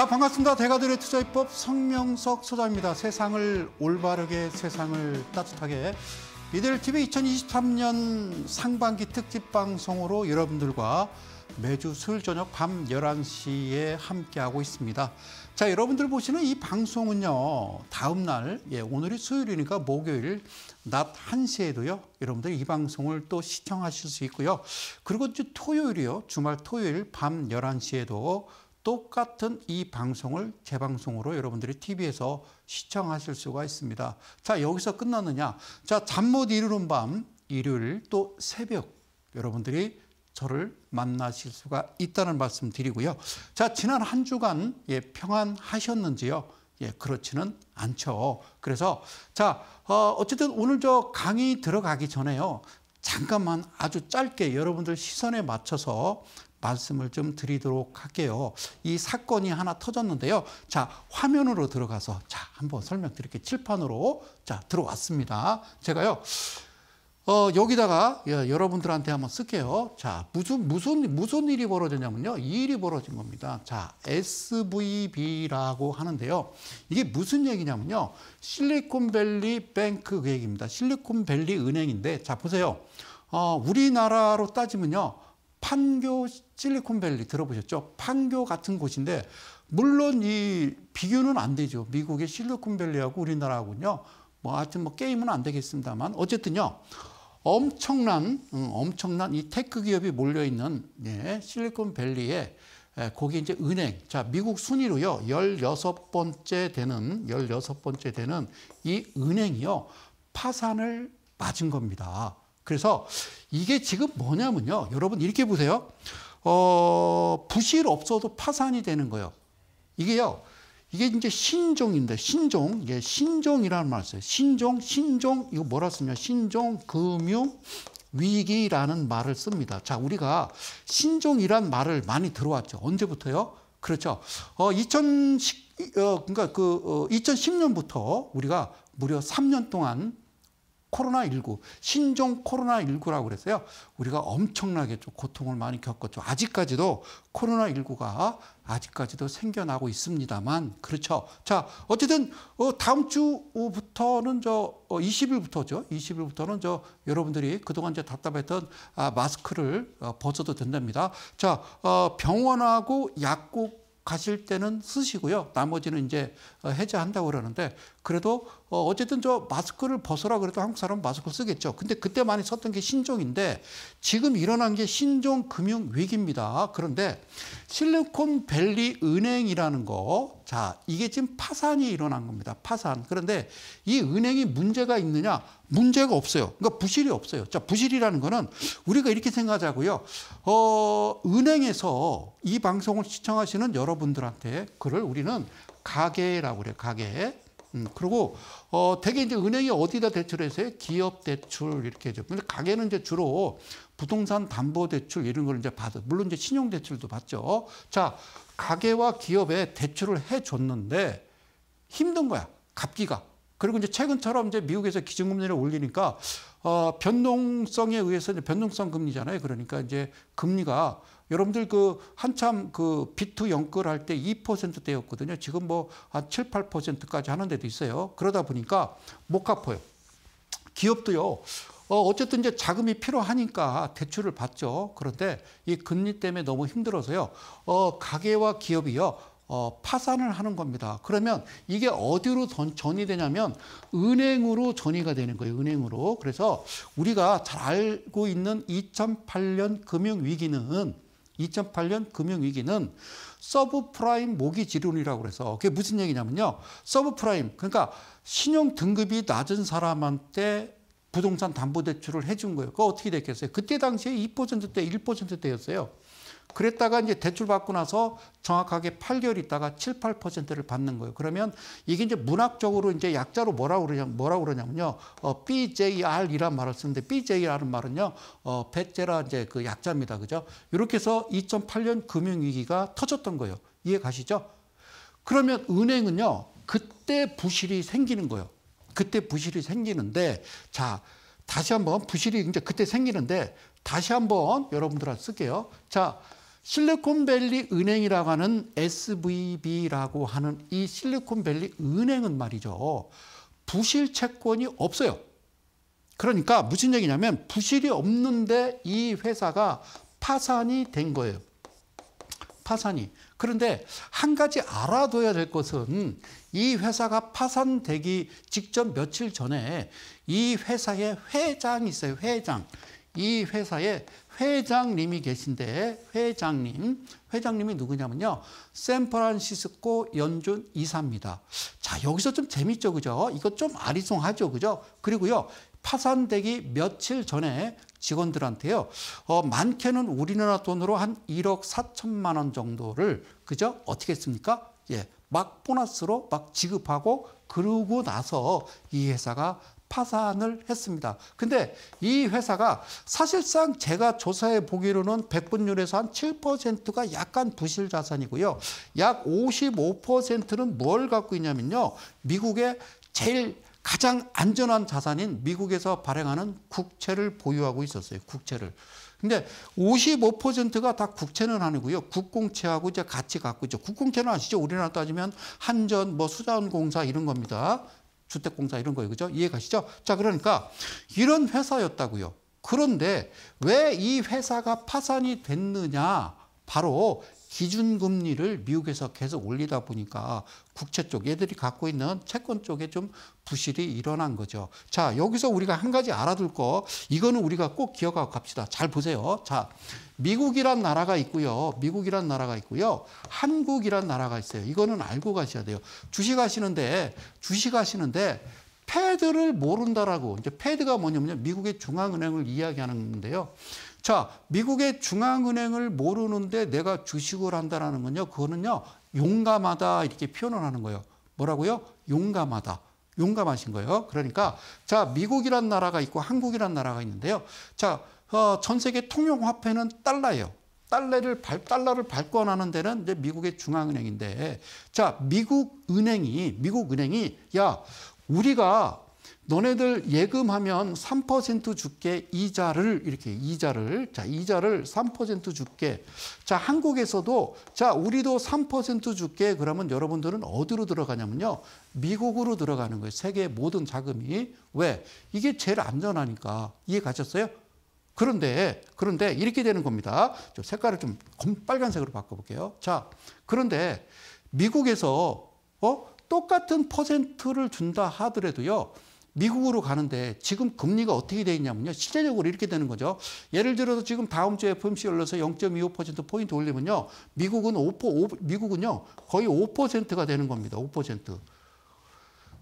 자 반갑습니다. 대가들의 투자입법 성명석 소장입니다. 세상을 올바르게 세상을 따뜻하게 이들TV 2023년 상반기 특집 방송으로 여러분들과 매주 수요일 저녁 밤 11시에 함께하고 있습니다. 자, 여러분들 보시는 이 방송은요. 다음 날, 예, 오늘이 수요일이니까 목요일 낮 1시에도요. 여러분들 이 방송을 또 시청하실 수 있고요. 그리고 토요일이요. 주말 토요일 밤 11시에도 똑같은 이 방송을 재방송으로 여러분들이 TV에서 시청하실 수가 있습니다. 자, 여기서 끝났느냐 자, 잠 못 이루는 밤, 일요일 또 새벽 여러분들이 저를 만나실 수가 있다는 말씀 드리고요. 자, 지난 한 주간 예, 평안하셨는지요? 예, 그렇지는 않죠. 그래서 자, 어, 어쨌든 오늘 저 강의 들어가기 전에요. 잠깐만 아주 짧게 여러분들 시선에 맞춰서 말씀을 좀 드리도록 할게요. 이 사건이 하나 터졌는데요. 자, 화면으로 들어가서 자, 한번 설명드릴게요. 칠판으로 자, 들어왔습니다. 제가요. 어, 여기다가 예, 여러분들한테 한번 쓸게요. 자, 무슨 무슨 무슨 일이 벌어졌냐면요. 이 일이 벌어진 겁니다. 자, SVB라고 하는데요. 이게 무슨 얘기냐면요. 실리콘밸리 뱅크 그 얘기입니다. 실리콘밸리 은행인데 자, 보세요. 어, 우리나라로 따지면요. 판교 실리콘밸리 들어보셨죠? 판교 같은 곳인데 물론 이 비교는 안 되죠. 미국의 실리콘밸리하고 우리나라하고는요. 뭐 하여튼 뭐 게임은 안 되겠습니다만 어쨌든요. 엄청난 음, 엄청난 이 테크 기업이 몰려 있는 예, 실리콘밸리에 예, 거기 이제 은행. 자, 미국 순위로요. 1 6 번째 되는 1 6 번째 되는 이 은행이요. 파산을 맞은 겁니다. 그래서 이게 지금 뭐냐면요. 여러분 이렇게 보세요. 어, 부실 없어도 파산이 되는 거예요. 이게요. 이게 이제 신종인데 신종 이게 신종이라는 말을 써요. 신종 신종 이거 뭐라 쓰냐? 신종 금융 위기라는 말을 씁니다. 자, 우리가 신종이란 말을 많이 들어왔죠. 언제부터요? 그렇죠. 어 2010, 어, 그러니까 그 어, 2010년부터 우리가 무려 3년 동안 코로나19, 신종 코로나19라고 그랬어요 우리가 엄청나게 좀 고통을 많이 겪었죠. 아직까지도 코로나19가 아직까지도 생겨나고 있습니다만, 그렇죠. 자, 어쨌든, 어, 다음 주부터는 저, 20일부터죠. 어, 20일부터는 저, 여러분들이 그동안 이제 답답했던 아, 마스크를 어, 벗어도 된답니다. 자, 병원하고 약국 가실 때는 쓰시고요. 나머지는 이제 해제한다고 그러는데 그래도 어 어쨌든 저 마스크를 벗어라 그래도 한국 사람은 마스크 쓰겠죠. 근데 그때 많이 썼던 게 신종인데 지금 일어난 게 신종 금융 위기입니다. 그런데 실리콘밸리 은행이라는 거, 자 이게 지금 파산이 일어난 겁니다. 파산. 그런데 이 은행이 문제가 있느냐? 문제가 없어요. 그러니까 부실이 없어요. 자 부실이라는 거는 우리가 이렇게 생각하자고요. 어 은행에서 이 방송을 시청하시는 여러분들한테 그를 우리는 가계라고 그래요. 가계. 음, 그리고 어 대개 이제 은행이 어디다 대출을 해서요? 기업 대출 이렇게 해줘. 근데 가게는 이제 주로 부동산 담보 대출 이런 걸 이제 받아. 물론 이제 신용 대출도 받죠. 자, 가게와 기업에 대출을 해 줬는데 힘든 거야. 갚기가. 그리고 이제 최근처럼 이제 미국에서 기준금리를 올리니까 어 변동성에 의해서 이제 변동성 금리잖아요. 그러니까 이제 금리가 여러분들 그 한참 그비2 연끌할 때 2%대였거든요. 지금 뭐한 7, 8%까지 하는 데도 있어요. 그러다 보니까 못 갚아요. 기업도요. 어, 어쨌든 이제 자금이 필요하니까 대출을 받죠. 그런데 이 금리 때문에 너무 힘들어서요. 어, 가계와 기업이요. 어, 파산을 하는 겁니다. 그러면 이게 어디로 전, 전이 되냐면 은행으로 전이가 되는 거예요. 은행으로. 그래서 우리가 잘 알고 있는 2008년 금융위기는 2008년 금융위기는 서브프라임 모기지론이라고 그래서 그게 무슨 얘기냐면요. 서브프라임, 그러니까 신용 등급이 낮은 사람한테 부동산 담보대출을 해준 거예요. 그거 어떻게 됐겠어요? 그때 당시에 2%대, 1%대였어요. 그랬다가 이제 대출 받고 나서 정확하게 8개월 있다가 7, 8%를 받는 거예요. 그러면 이게 이제 문학적으로 이제 약자로 뭐라고 그러냐, 뭐라고 그러냐면요. 어, BJR이란 말을 쓰는데 b j r 라는 말은요. 어, 배째라 이제 그 약자입니다. 그죠? 이렇게 해서 2008년 금융위기가 터졌던 거예요. 이해 가시죠? 그러면 은행은요. 그때 부실이 생기는 거예요. 그때 부실이 생기는데 자, 다시 한번 부실이 이제 그때 생기는데 다시 한번 여러분들한테 쓸게요. 자, 실리콘밸리 은행이라고 하는 SVB라고 하는 이 실리콘밸리 은행은 말이죠. 부실 채권이 없어요. 그러니까 무슨 얘기냐면 부실이 없는데 이 회사가 파산이 된 거예요. 파산이. 그런데 한 가지 알아둬야 될 것은 이 회사가 파산되기 직전 며칠 전에 이 회사의 회장이 있어요. 회장. 이 회사의 회장님이 계신데 회장님, 회장님이 누구냐면요. 샌프란시스코 연준 이사입니다. 자, 여기서 좀 재밌죠, 그죠? 이거 좀 아리송하죠, 그죠? 그리고요. 파산되기 며칠 전에 직원들한테요. 어, 많게는 우리나라 돈으로 한 1억 4천만 원 정도를 그죠? 어떻게 했습니까? 예. 막 보너스로 막 지급하고 그러고 나서 이 회사가 파산을 했습니다. 근데 이 회사가 사실상 제가 조사해 보기로는 백분율에서 한 7%가 약간 부실 자산이고요. 약 55%는 뭘 갖고 있냐면요. 미국의 제일 가장 안전한 자산인 미국에서 발행하는 국채를 보유하고 있었어요. 국채를. 근데 55%가 다 국채는 아니고요. 국공채하고 이제 같이 갖고 있죠. 국공채는 아시죠? 우리나라 따지면 한전, 뭐 수자원공사 이런 겁니다. 주택공사 이런 거예요. 그죠? 이해 가시죠? 자, 그러니까 이런 회사였다고요. 그런데 왜 이 회사가 파산이 됐느냐? 바로 기준금리를 미국에서 계속 올리다 보니까 국채 쪽, 얘들이 갖고 있는 채권 쪽에 좀 부실이 일어난 거죠. 자, 여기서 우리가 한 가지 알아둘 거, 이거는 우리가 꼭 기억하고 갑시다. 잘 보세요. 자, 미국이란 나라가 있고요. 미국이란 나라가 있고요. 한국이란 나라가 있어요. 이거는 알고 가셔야 돼요. 주식 하시는데 주식 하시는데 패드를 모른다라고 이제 패드가 뭐냐면 미국의 중앙은행을 이야기하는데요. 건 자, 미국의 중앙은행을 모르는데 내가 주식을 한다라는 건요. 그거는요. 용감하다 이렇게 표현을 하는 거예요. 뭐라고요? 용감하다. 용감하신 거예요. 그러니까 자, 미국이란 나라가 있고 한국이란 나라가 있는데요. 자, 어, 전 세계 통용 화폐는 달러예요. 달러를 발, 달러를 발권하는 데는 이제 미국의 중앙은행인데 자 미국 은행이 미국 은행이 야 우리가 너네들 예금하면 3% 줄게 이자를 이렇게 이자를 자 이자를 3% 줄게 자 한국에서도 자 우리도 3% 줄게 그러면 여러분들은 어디로 들어가냐면요 미국으로 들어가는 거예요 세계 모든 자금이 왜 이게 제일 안전하니까 이해 가셨어요? 그런데 그런데 이렇게 되는 겁니다. 좀 색깔을 좀 검빨간색으로 바꿔볼게요. 자, 그런데 미국에서 어? 똑같은 퍼센트를 준다 하더라도요. 미국으로 가는데 지금 금리가 어떻게 되어 있냐면요. 실제적으로 이렇게 되는 거죠. 예를 들어서 지금 다음 주에 FOMC 열려서 0.25% 포인트 올리면요. 미국은 5%, 5 미국은요. 거의 5%가 되는 겁니다. 5%.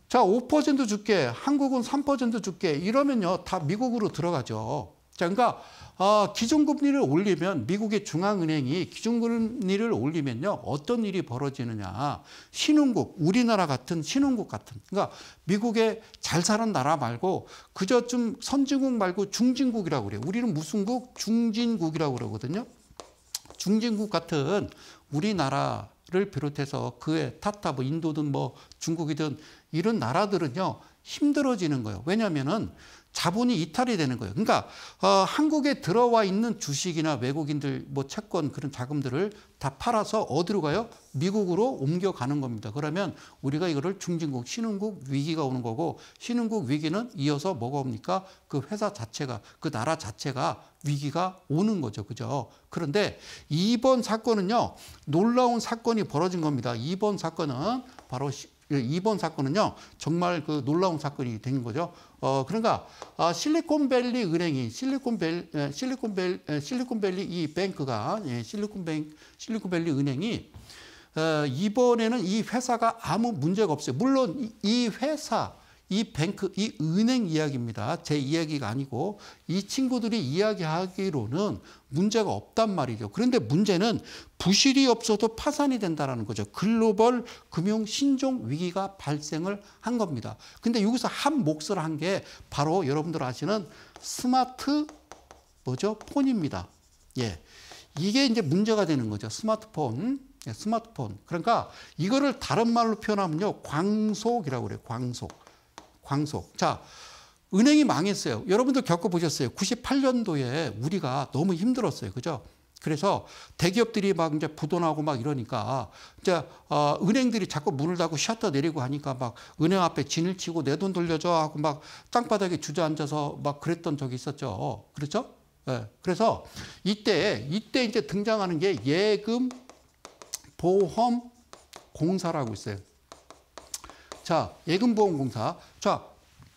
자, 5% 줄게. 한국은 3% 줄게. 이러면요. 다 미국으로 들어가죠. 자, 그러니까 아, 기준금리를 올리면 미국의 중앙은행이 기준금리를 올리면요 어떤 일이 벌어지느냐 신흥국 우리나라 같은 신흥국 같은 그러니까 미국의 잘 사는 나라 말고 그저 좀 선진국 말고 중진국이라고 그래요 우리는 무슨 국 중진국이라고 그러거든요 중진국 같은 우리나라 를 비롯해서 그의 타타 뭐 인도든 뭐 중국이든 이런 나라들은요 힘들어지는 거예요. 왜냐면은 자본이 이탈이 되는 거예요. 그러니까 어, 한국에 들어와 있는 주식이나 외국인들 뭐 채권 그런 자금들을 다 팔아서 어디로 가요? 미국으로 옮겨가는 겁니다. 그러면 우리가 이거를 중진국, 신흥국 위기가 오는 거고 신흥국 위기는 이어서 뭐가 옵니까? 그 회사 자체가, 그 나라 자체가 위기가 오는 거죠. 그죠? 그런데 이번 사건은요. 놀라운 사건이 벌어진 겁니다. 이번 사건은 바로 예, 이번 사건은요. 정말 그 놀라운 사건이 된 거죠. 어, 그러니까 아, 실리콘밸리 은행이 실리콘밸 실리콘밸 실리콘밸리 이 뱅크가 예, 실리콘뱅 실리콘밸리 은행이 어, 이번에는 이 회사가 아무 문제가 없어요. 물론 이 회사 이 뱅크, 이 은행 이야기입니다. 제 이야기가 아니고 이 친구들이 이야기하기로는 문제가 없단 말이죠. 그런데 문제는 부실이 없어도 파산이 된다는 거죠. 글로벌 금융 신종 위기가 발생을 한 겁니다. 근데 여기서 한 몫을 한 게 바로 여러분들 아시는 스마트 뭐죠? 폰입니다. 예. 이게 이제 문제가 되는 거죠. 스마트폰. 예, 스마트폰. 그러니까 이거를 다른 말로 표현하면요. 광속이라고 그래요. 광속. 광속. 자, 은행이 망했어요. 여러분도 겪어보셨어요. 98년도에 우리가 너무 힘들었어요. 그죠? 그래서 대기업들이 막 이제 부도나고 막 이러니까 이제 어, 은행들이 자꾸 문을 닫고 셔터 내리고 하니까 막 은행 앞에 진을 치고 내 돈 돌려줘 하고 막 땅바닥에 주저앉아서 막 그랬던 적이 있었죠. 그렇죠? 예. 그래서 이때 이때 이제 등장하는 게 예금 보험 공사라고 있어요. 자, 예금보험공사. 자,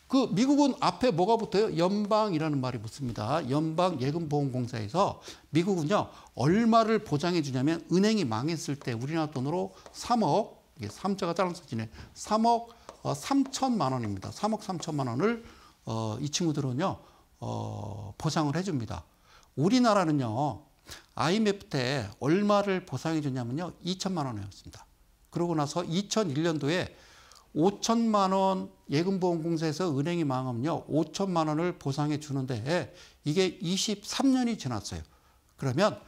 그 미국은 앞에 뭐가 붙어요? 연방이라는 말이 붙습니다. 연방예금보험공사에서 미국은요, 얼마를 보장해 주냐면 은행이 망했을 때 우리나라 돈으로 3억, 이게 3자가 잘라 서지네 3억 3천만 어, 원입니다. 3억 3천만 원을 어, 이 친구들은요, 어, 보상을 해줍니다. 우리나라는요, IMF 때 얼마를 보상해 줬냐면요, 2천만 원이었습니다. 그러고 나서 2001년도에 5천만 원 예금보험공사에서 은행이 망하면요. 5천만 원을 보상해 주는데 이게 23년이 지났어요. 그러면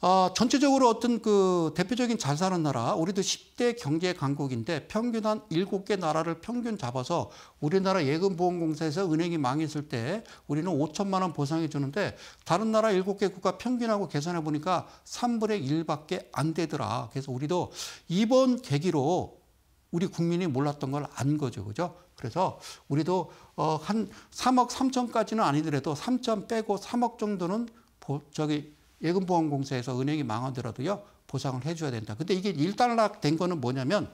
어, 전체적으로 어떤 그 대표적인 잘 사는 나라, 우리도 10대 경제 강국인데 평균 한 7개 나라를 평균 잡아서 우리나라 예금보험공사에서 은행이 망했을 때 우리는 5천만 원 보상해 주는데 다른 나라 7개 국가 평균하고 계산해 보니까 3분의 1밖에 안 되더라. 그래서 우리도 이번 계기로 우리 국민이 몰랐던 걸 안 거죠. 그죠? 그래서 우리도 어, 한 3억 3천까지는 아니더라도 3천 빼고 3억 정도는 보, 저기 예금보험공사에서 은행이 망하더라도요. 보상을 해줘야 된다. 근데 이게 일단락된 거는 뭐냐면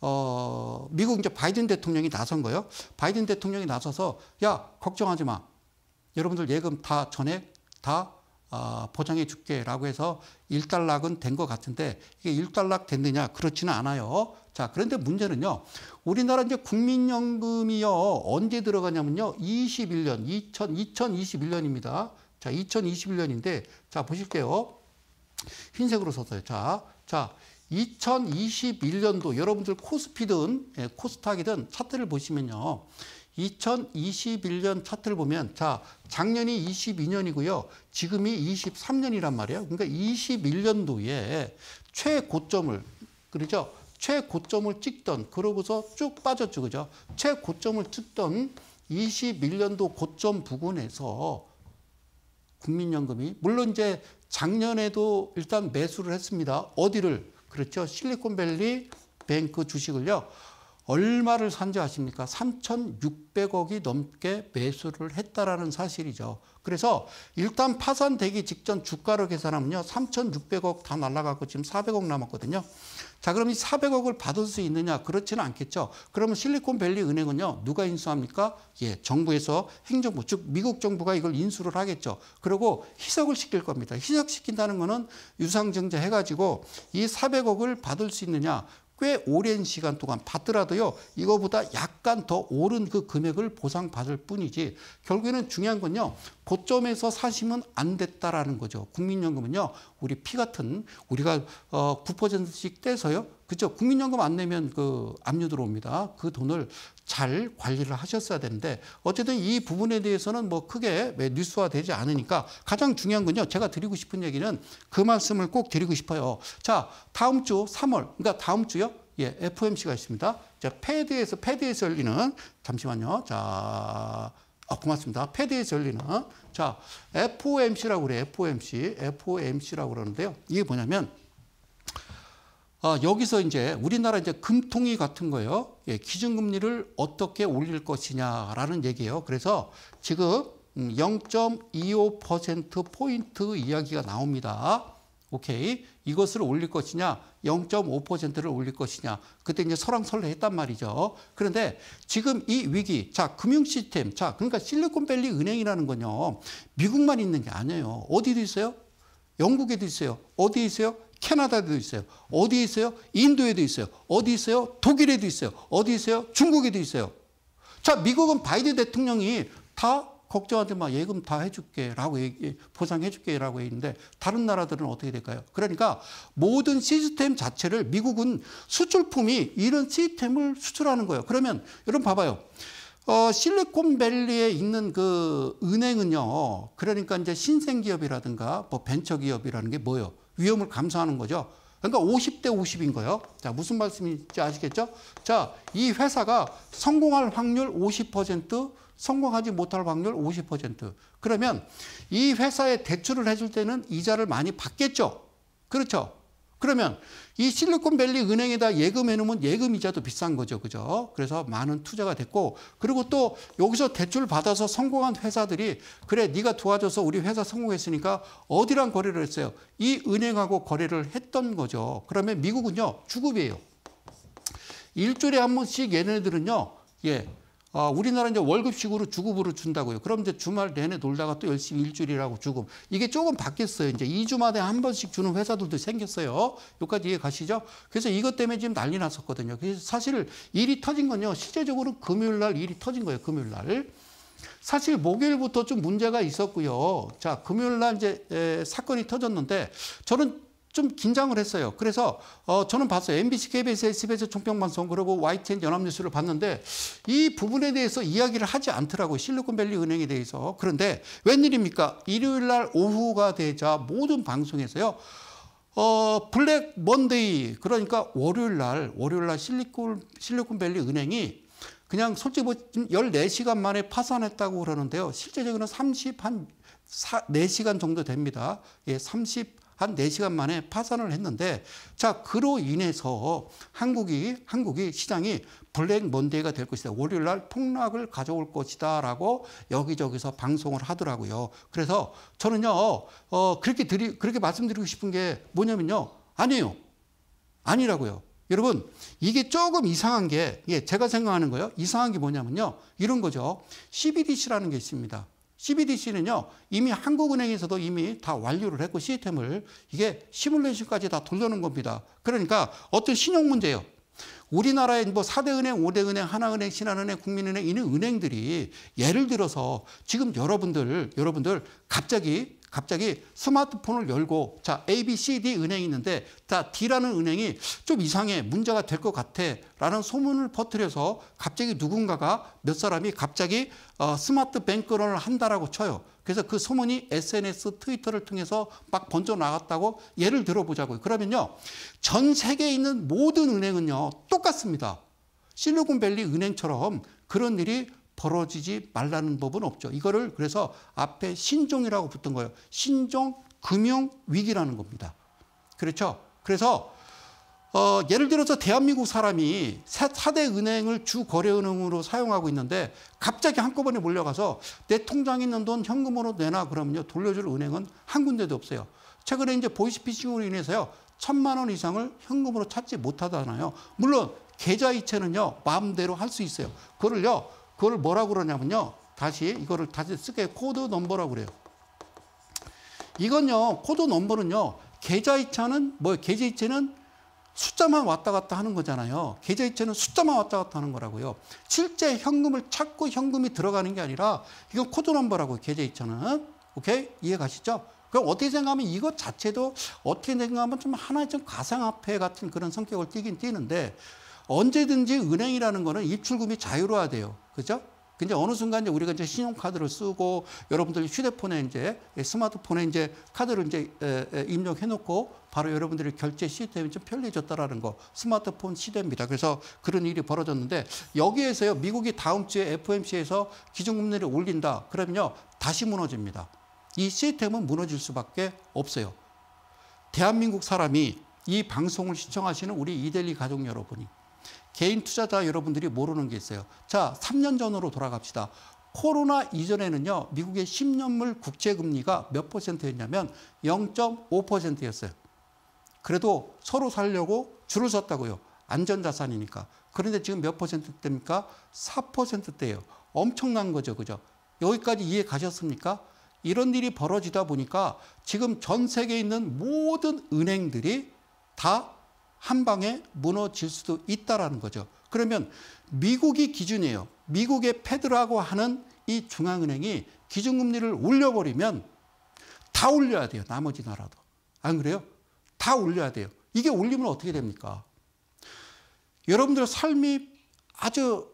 어, 미국 이제 바이든 대통령이 나선 거예요. 바이든 대통령이 나서서 야 걱정하지 마. 여러분들 예금 다 전액 다 어, 보장해 줄게라고 해서 일단락은 된 것 같은데 이게 일단락 됐느냐 그렇지는 않아요. 자, 그런데 문제는요. 우리나라 이제 국민연금이요. 언제 들어가냐면요. 21년, 2000, 2021년입니다. 자, 2021년인데 자, 보실게요. 흰색으로 썼어요. 자, 자, 2021년도 여러분들 코스피든 예, 코스닥이든 차트를 보시면요. 2021년 차트를 보면 자 작년이 22년이고요. 지금이 23년이란 말이에요. 그러니까 21년도에 최고점을 그러죠. 최고점을 찍던 그러고서 쭉 빠졌죠. 그죠? 최고점을 찍던 21년도 고점 부근에서 국민연금이 물론 이제 작년에도 일단 매수를 했습니다. 어디를? 그렇죠. 실리콘밸리 뱅크 주식을요. 얼마를 산지 아십니까? 3,600억이 넘게 매수를 했다라는 사실이죠. 그래서 일단 파산되기 직전 주가로 계산하면요. 3,600억 다 날라가고 지금 400억 남았거든요. 자, 그럼 이 400억을 받을 수 있느냐? 그렇지는 않겠죠. 그러면 실리콘밸리 은행은요. 누가 인수합니까? 예, 정부에서 행정부, 즉 미국 정부가 이걸 인수를 하겠죠. 그리고 희석을 시킬 겁니다. 희석시킨다는 거는 유상증자 해가지고 이 400억을 받을 수 있느냐? 꽤 오랜 시간 동안 받더라도요. 이거보다 약간 더 오른 그 금액을 보상받을 뿐이지 결국에는 중요한 건요. 고점에서 사시면 안 됐다라는 거죠. 국민연금은요, 우리 피 같은 우리가 어 9%씩 떼서요, 그죠? 국민연금 안 내면 그 압류 들어옵니다. 그 돈을 잘 관리를 하셨어야 되는데 어쨌든 이 부분에 대해서는 뭐 크게 뉴스화되지 않으니까 가장 중요한 건요. 제가 드리고 싶은 얘기는 그 말씀을 꼭 드리고 싶어요. 자, 다음 주 3월, 그러니까 다음 주요. 예, FOMC가 있습니다. 자, 패드에서 패드에서 열리는 잠시만요. 자. 아, 고맙습니다. 패드의 전리나. 어? 자, FOMC라고 그래 FOMC. FOMC라고 그러는데요. 이게 뭐냐면, 아, 여기서 이제 우리나라 이제 금통위 같은 거요. 예, 기준금리를 어떻게 올릴 것이냐라는 얘기예요. 그래서 지금 0.25%포인트 음, 이야기가 나옵니다. 오케이. 이것을 올릴 것이냐, 0.5%를 올릴 것이냐. 그때 이제 설왕설래 했단 말이죠. 그런데 지금 이 위기, 자, 금융 시스템, 자, 그러니까 실리콘밸리 은행이라는 건요, 미국만 있는 게 아니에요. 어디도 있어요? 영국에도 있어요. 어디 있어요? 캐나다에도 있어요. 어디 있어요? 인도에도 있어요. 어디 있어요? 독일에도 있어요. 어디 있어요? 중국에도 있어요. 자, 미국은 바이든 대통령이 다 걱정하지 마. 예금 다 해줄게. 라고 얘기, 보상해줄게. 라고 했는데 다른 나라들은 어떻게 될까요? 그러니까 모든 시스템 자체를 미국은 수출품이 이런 시스템을 수출하는 거예요. 그러면 여러분 봐봐요. 어, 실리콘밸리에 있는 그 은행은요. 그러니까 이제 신생기업이라든가 뭐 벤처기업이라는 게 뭐예요? 위험을 감수하는 거죠. 그러니까 50대 50인 거예요. 자, 무슨 말씀인지 아시겠죠? 자, 이 회사가 성공할 확률 50%, 성공하지 못할 확률 50%. 그러면 이 회사에 대출을 해줄 때는 이자를 많이 받겠죠. 그렇죠. 그러면 이 실리콘밸리 은행에다 예금해놓으면 예금 이자도 비싼 거죠. 그죠? 그래서 많은 투자가 됐고 그리고 또 여기서 대출 받아서 성공한 회사들이 그래 네가 도와줘서 우리 회사 성공했으니까 어디랑 거래를 했어요? 이 은행하고 거래를 했던 거죠. 그러면 미국은요. 주급이에요. 일주일에 한 번씩 얘네들은요. 예. 아, 어, 우리나라 이제 월급식으로 주급으로 준다고요. 그럼 이제 주말 내내 놀다가 또 열심히 일주일이라고 주급. 이게 조금 바뀌었어요. 이제 2주마다한 번씩 주는 회사들도 생겼어요. 여기까지 이해 가시죠? 그래서 이것 때문에 지금 난리 났었거든요. 그래서 사실 일이 터진 건요. 실제적으로 금요일 날 일이 터진 거예요. 금요일 날. 사실 목요일부터 좀 문제가 있었고요. 자, 금요일 날 이제 에, 사건이 터졌는데 저는 좀 긴장을 했어요. 그래서 어, 저는 봤어요. MBC, KBS, SBS 총평방송 그리고 YTN 연합뉴스를 봤는데 이 부분에 대해서 이야기를 하지 않더라고요. 실리콘밸리 은행에 대해서. 그런데 웬일입니까? 일요일 날 오후가 되자 모든 방송에서요. 어, 블랙 먼데이 그러니까 월요일 날 월요일 날 실리콘 실리콘밸리 은행이 그냥 솔직히 뭐 14시간 만에 파산했다고 그러는데요. 실제적으로는 30, 한 4, 4시간 정도 됩니다. 예, 30, 한4시간 만에 파산을 했는데 자, 그로 인해서 한국이 한국이 시장이 블랙 먼데이가 될 것이다. 월요일 날 폭락을 가져올 것이다라고 여기저기서 방송을 하더라고요. 그래서 저는요. 어, 그렇게 드리 그렇게 말씀드리고 싶은 게 뭐냐면요. 아니에요. 아니라고요. 여러분, 이게 조금 이상한 게, 예, 제가 생각하는 거예요. 이상한 게 뭐냐면요. 이런 거죠. CBDC라는 게 있습니다. CBDC는요, 이미 한국은행에서도 이미 다 완료를 했고 시스템을 이게 시뮬레이션까지 다 돌려놓은 겁니다. 그러니까 어떤 신용 문제요. 우리나라의 뭐 4대 은행, 5대 은행, 하나은행, 신한은행, 국민은행 이런 은행들이 예를 들어서 지금 여러분들, 여러분들 갑자기 갑자기 스마트폰을 열고 자 A, B, C, D 은행이 있는데 자 D라는 은행이 좀 이상해 문제가 될 것 같아 라는 소문을 퍼뜨려서 갑자기 누군가가 몇 사람이 갑자기 어, 스마트 뱅크론을 한다라고 쳐요. 그래서 그 소문이 SNS, 트위터를 통해서 막 번져나갔다고 예를 들어보자고요. 그러면요. 전 세계에 있는 모든 은행은요. 똑같습니다. 실리콘밸리 은행처럼 그런 일이 벌어지지 말라는 법은 없죠. 이거를 그래서 앞에 신종이라고 붙은 거예요. 신종 금융 위기라는 겁니다. 그렇죠? 그래서 어, 예를 들어서 대한민국 사람이 사대 은행을 주 거래은행으로 사용하고 있는데 갑자기 한꺼번에 몰려가서 내 통장에 있는 돈 현금으로 내놔 그러면요 돌려줄 은행은 한 군데도 없어요. 최근에 이제 보이스피싱으로 인해서요 천만 원 이상을 현금으로 찾지 못하잖아요. 물론 계좌이체는요 마음대로 할 수 있어요. 그거를요 그걸 뭐라고 그러냐면요. 다시 이거를 다시 쓰게 코드 넘버라고 그래요. 이건요. 코드 넘버는요. 계좌이체는 뭐 계좌이체는 숫자만 왔다 갔다 하는 거잖아요. 계좌이체는 숫자만 왔다 갔다 하는 거라고요. 실제 현금을 찾고 현금이 들어가는 게 아니라 이건 코드 넘버라고 계좌이체는 오케이 이해 가시죠? 그럼 어떻게 생각하면 이것 자체도 어떻게 생각하면 좀 하나의 좀 가상화폐 같은 그런 성격을 띠긴 띠는데 언제든지 은행이라는 거는 입출금이 자유로워돼요. 그죠? 근데 어느 순간 이제 우리가 이제 신용카드를 쓰고 여러분들 휴대폰에 이제 예, 스마트폰에 이제 카드를 이제 입력해 놓고 바로 여러분들의 결제 시스템이 좀 편리해졌다라는 거 스마트폰 시대입니다. 그래서 그런 일이 벌어졌는데 여기에서요 미국이 다음 주에 FOMC에서 기준금리를 올린다. 그러면요 다시 무너집니다. 이 시스템은 무너질 수밖에 없어요. 대한민국 사람이 이 방송을 시청하시는 우리 이델리 가족 여러분이 개인 투자자 여러분들이 모르는 게 있어요. 자, 3년 전으로 돌아갑시다. 코로나 이전에는요, 미국의 10년물 국채금리가 몇 퍼센트였냐면 0.5%였어요. 그래도 서로 살려고 줄을 섰다고요. 안전자산이니까. 그런데 지금 몇퍼센트됩니까 4%대예요. 엄청난 거죠. 그죠? 여기까지 이해 가셨습니까? 이런 일이 벌어지다 보니까 지금 전 세계에 있는 모든 은행들이 다한 방에 무너질 수도 있다라는 거죠. 그러면 미국이 기준이에요. 미국의 패드라고 하는 이 중앙은행이 기준금리를 올려버리면 다 올려야 돼요. 나머지 나라도. 안 그래요? 다 올려야 돼요. 이게 올리면 어떻게 됩니까? 여러분들 삶이 아주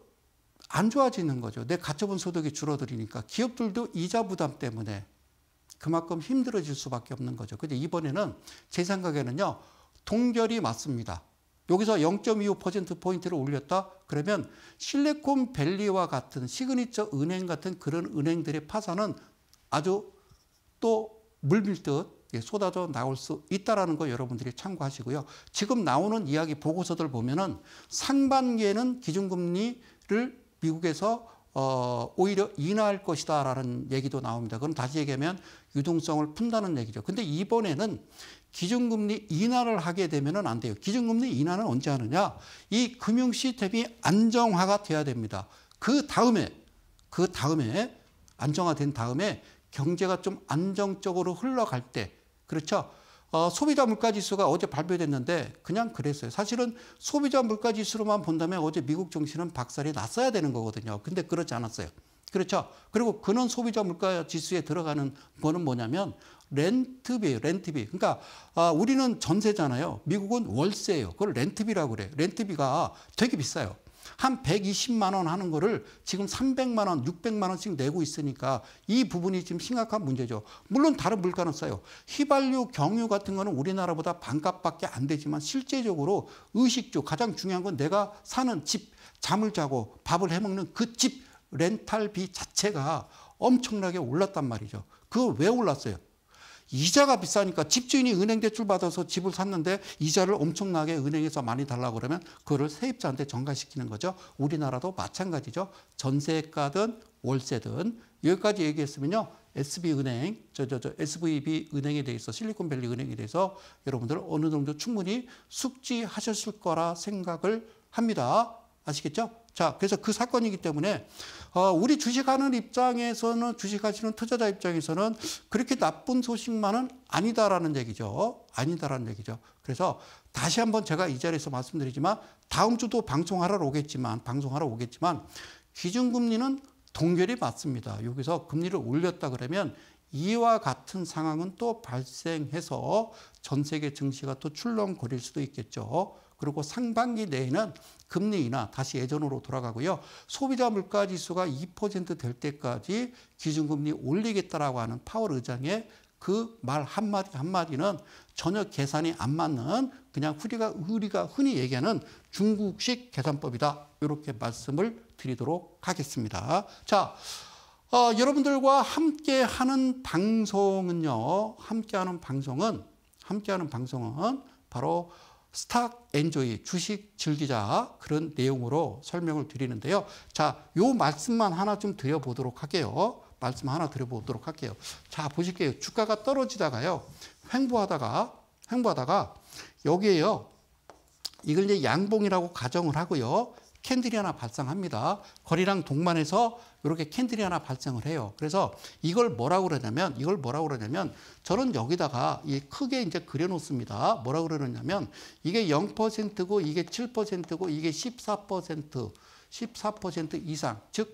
안 좋아지는 거죠. 내 가처분 소득이 줄어들니까 기업들도 이자 부담 때문에 그만큼 힘들어질 수밖에 없는 거죠. 근데 이번에는 제 생각에는요. 동결이 맞습니다. 여기서 0.25%포인트를 올렸다? 그러면 실리콘밸리와 같은 시그니처 은행 같은 그런 은행들의 파산은 아주 또 물밀듯 예, 쏟아져 나올 수 있다는 거 여러분들이 참고하시고요. 지금 나오는 이야기 보고서들 보면은 상반기에는 기준금리를 미국에서 어, 오히려 인하할 것이다라는 얘기도 나옵니다. 그럼 다시 얘기하면 유동성을 푼다는 얘기죠. 근데 이번에는 기준금리 인하를 하게 되면 안 돼요. 기준금리 인하는 언제 하느냐? 이 금융 시스템이 안정화가 돼야 됩니다. 그 다음에, 그 다음에, 안정화된 다음에 경제가 좀 안정적으로 흘러갈 때, 그렇죠? 어, 소비자 물가지수가 어제 발표됐는데 그냥 그랬어요. 사실은 소비자 물가지수로만 본다면 어제 미국 정신은 박살이 났어야 되는 거거든요. 근데 그렇지 않았어요. 그렇죠. 그리고 근원 소비자 물가 지수에 들어가는 거는 뭐냐면 렌트비예요. 렌트비. 그러니까 아, 우리는 전세잖아요. 미국은 월세예요. 그걸 렌트비라고 그래. 렌트비가 되게 비싸요. 한 120만 원 하는 거를 지금 300만 원, 600만 원씩 내고 있으니까 이 부분이 지금 심각한 문제죠. 물론 다른 물가는 싸요. 휘발유, 경유 같은 거는 우리나라보다 반값밖에 안 되지만 실제적으로 의식주 가장 중요한 건 내가 사는 집, 잠을 자고 밥을 해 먹는 그집 렌탈비 자체가 엄청나게 올랐단 말이죠. 그 왜 올랐어요? 이자가 비싸니까 집주인이 은행 대출 받아서 집을 샀는데 이자를 엄청나게 은행에서 많이 달라고 그러면 그거를 세입자한테 전가시키는 거죠. 우리나라도 마찬가지죠. 전세가든 월세든 여기까지 얘기했으면요. SB은행, 저, 저, 저, SVB 은행에 대해서, 실리콘밸리 은행에 대해서 여러분들 어느 정도 충분히 숙지하셨을 거라 생각을 합니다. 아시겠죠? 자, 그래서 그 사건이기 때문에 어, 우리 주식하는 입장에서는 주식하시는 투자자 입장에서는 그렇게 나쁜 소식만은 아니다라는 얘기죠. 아니다라는 얘기죠. 그래서 다시 한번 제가 이 자리에서 말씀드리지만 다음 주도 방송하러 오겠지만 방송하러 오겠지만 기준금리는 동결이 맞습니다. 여기서 금리를 올렸다 그러면 이와 같은 상황은 또 발생해서 전 세계 증시가 또 출렁거릴 수도 있겠죠. 그리고 상반기 내에는 금리 인하 다시 예전으로 돌아가고요. 소비자 물가 지수가 2%될 때까지 기준금리 올리겠다라고 하는 파월 의장의 그 말 한마디 한마디는 전혀 계산이 안 맞는 그냥 우리가 우리가 흔히 얘기하는 중국식 계산법이다. 이렇게 말씀을 드리도록 하겠습니다. 자, 어, 여러분들과 함께 하는 방송은요. 함께 하는 방송은 함께 하는 방송은 바로 스탁 엔조이 주식 즐기자 그런 내용으로 설명을 드리는데요. 자, 요 말씀만 하나 좀 드려보도록 할게요. 말씀 하나 드려보도록 할게요. 자, 보실게요. 주가가 떨어지다가요. 횡보하다가 횡보하다가 여기에요. 이걸 이제 양봉이라고 가정을 하고요. 캔들이 하나 발생합니다. 거리랑 동반해서 이렇게 캔들이 하나 발생을 해요. 그래서 이걸 뭐라고 그러냐면 이걸 뭐라고 그러냐면 저는 여기다가 크게 이제 그려 놓습니다. 뭐라고 그러냐면 이게 0%고 이게 7%고 이게 14% 14% 이상 즉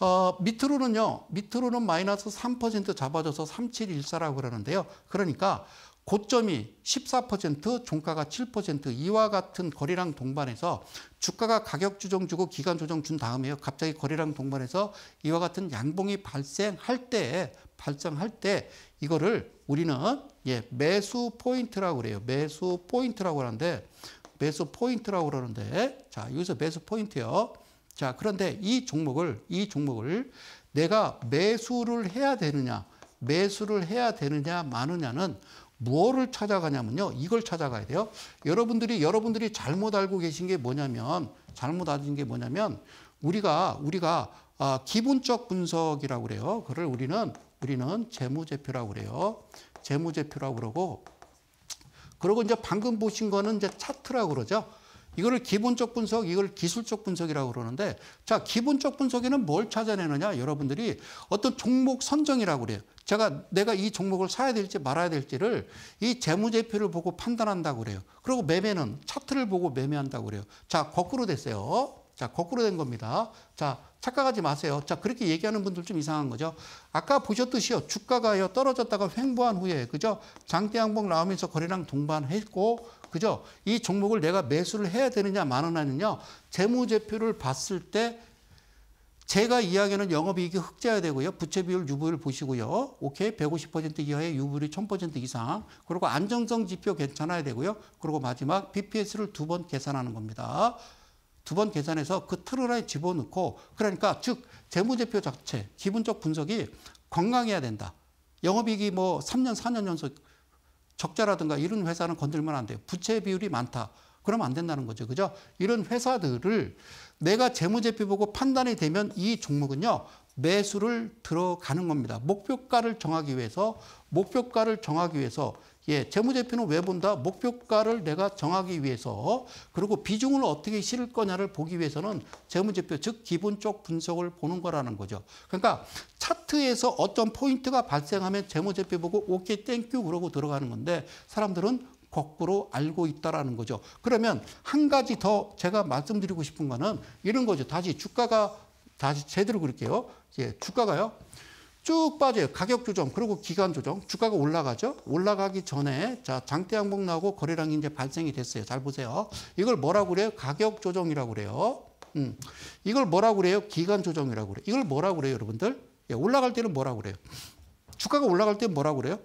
어, 밑으로는요, 밑으로는 마이너스 3% 잡아줘서 3714라고 그러는데요. 그러니까 고점이 14%, 종가가 7% 이와 같은 거래량 동반해서 주가가 가격 조정 주고 기간 조정 준 다음에요. 갑자기 거래량 동반해서 이와 같은 양봉이 발생할 때 발생할 때 이거를 우리는 예, 매수 포인트라고 그래요. 매수 포인트라고 하는데 매수 포인트라고 그러는데 자, 여기서 매수 포인트요. 자, 그런데 이 종목을 이 종목을 내가 매수를 해야 되느냐 매수를 해야 되느냐 마느냐는 무엇을 찾아가냐면요. 이걸 찾아가야 돼요. 여러분들이 여러분들이 잘못 알고 계신 게 뭐냐면 잘못 아는 게 뭐냐면 우리가 우리가 아, 기본적 분석이라고 그래요. 그걸 우리는 우리는 재무제표라고 그래요. 재무제표라고 그러고 그리고 이제 방금 보신 거는 이제 차트라고 그러죠. 이거를 기본적 분석, 이걸 기술적 분석이라고 그러는데 자, 기본적 분석에는 뭘 찾아내느냐? 여러분들이 어떤 종목 선정이라고 그래요. 제가 내가 이 종목을 사야 될지 말아야 될지를 이 재무제표를 보고 판단한다고 그래요. 그리고 매매는 차트를 보고 매매한다고 그래요. 자, 거꾸로 됐어요. 자, 거꾸로 된 겁니다. 자, 착각하지 마세요. 자, 그렇게 얘기하는 분들 좀 이상한 거죠. 아까 보셨듯이요. 주가가요. 떨어졌다가 횡보한 후에, 그죠? 장대 양봉 나오면서 거래량 동반했고, 그죠? 이 종목을 내가 매수를 해야 되느냐 마느냐는요. 재무제표를 봤을 때 제가 이야기하는 영업이익이 흑자야 되고요. 부채 비율 유보율 보시고요. 오케이. 150% 이하의 유보율이 1000% 이상. 그리고 안정성 지표 괜찮아야 되고요. 그리고 마지막 BPS를 두 번 계산하는 겁니다. 두 번 계산해서 그 틀을 안에 집어넣고 그러니까 즉 재무제표 자체 기본적 분석이 건강해야 된다. 영업이익이 뭐 3년 4년 연속 적자라든가 이런 회사는 건들면 안 돼요. 부채 비율이 많다. 그러면 안 된다는 거죠. 그죠? 이런 회사들을 내가 재무제표 보고 판단이 되면 이 종목은요, 매수를 들어가는 겁니다. 목표가를 정하기 위해서, 목표가를 정하기 위해서 예, 재무제표는 왜 본다? 목표가를 내가 정하기 위해서 그리고 비중을 어떻게 실을 거냐를 보기 위해서는 재무제표 즉 기본 적 분석을 보는 거라는 거죠. 그러니까 차트에서 어떤 포인트가 발생하면 재무제표 보고 오케이 땡큐 그러고 들어가는 건데 사람들은 거꾸로 알고 있다라는 거죠. 그러면 한 가지 더 제가 말씀드리고 싶은 거는 이런 거죠. 다시 주가가 다시 제대로 그릴게요. 예, 주가가요. 쭉 빠져요. 가격 조정, 그리고 기간 조정, 주가가 올라가죠. 올라가기 전에 자 장대 항목 나오고 거래량이 이제 발생이 됐어요. 잘 보세요. 이걸 뭐라고 그래요? 가격 조정이라고 그래요. 음. 이걸 뭐라고 그래요? 기간 조정이라고 그래요. 이걸 뭐라고 그래요, 여러분들? 예, 올라갈 때는 뭐라고 그래요? 주가가 올라갈 때는 뭐라고 그래요?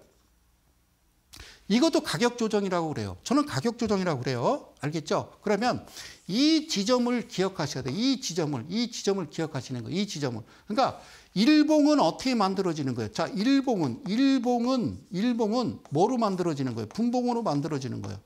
이것도 가격 조정이라고 그래요. 저는 가격 조정이라고 그래요. 알겠죠? 그러면 이 지점을 기억하셔야 돼요. 이 지점을, 이 지점을 기억하시는 거예요. 이 지점을. 그러니까 일봉은 어떻게 만들어지는 거예요? 자, 일봉은 일봉은 일봉은 뭐로 만들어지는 거예요? 분봉으로 만들어지는 거예요.